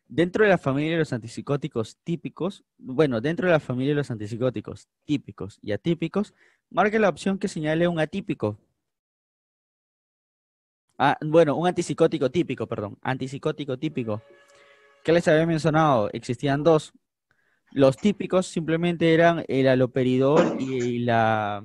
Dentro de la familia de los antipsicóticos típicos, bueno, dentro de la familia de los antipsicóticos típicos y atípicos, marque la opción que señale un atípico. Ah, bueno, un antipsicótico típico, perdón. Antipsicótico típico. ¿Qué les había mencionado? Existían dos, los típicos simplemente eran el aloperidol y la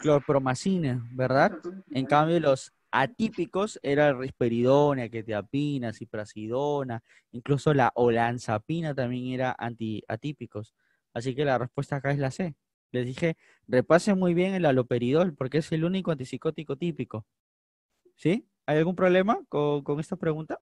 clorpromacina, ¿verdad? En cambio, los atípicos eran el risperidona, quetiapina, ciprasidona, incluso la olanzapina también era antiatípicos. Así que la respuesta acá es la C. Les dije, repasen muy bien el aloperidol porque es el único antipsicótico típico. ¿Sí? ¿Hay algún problema con esta pregunta?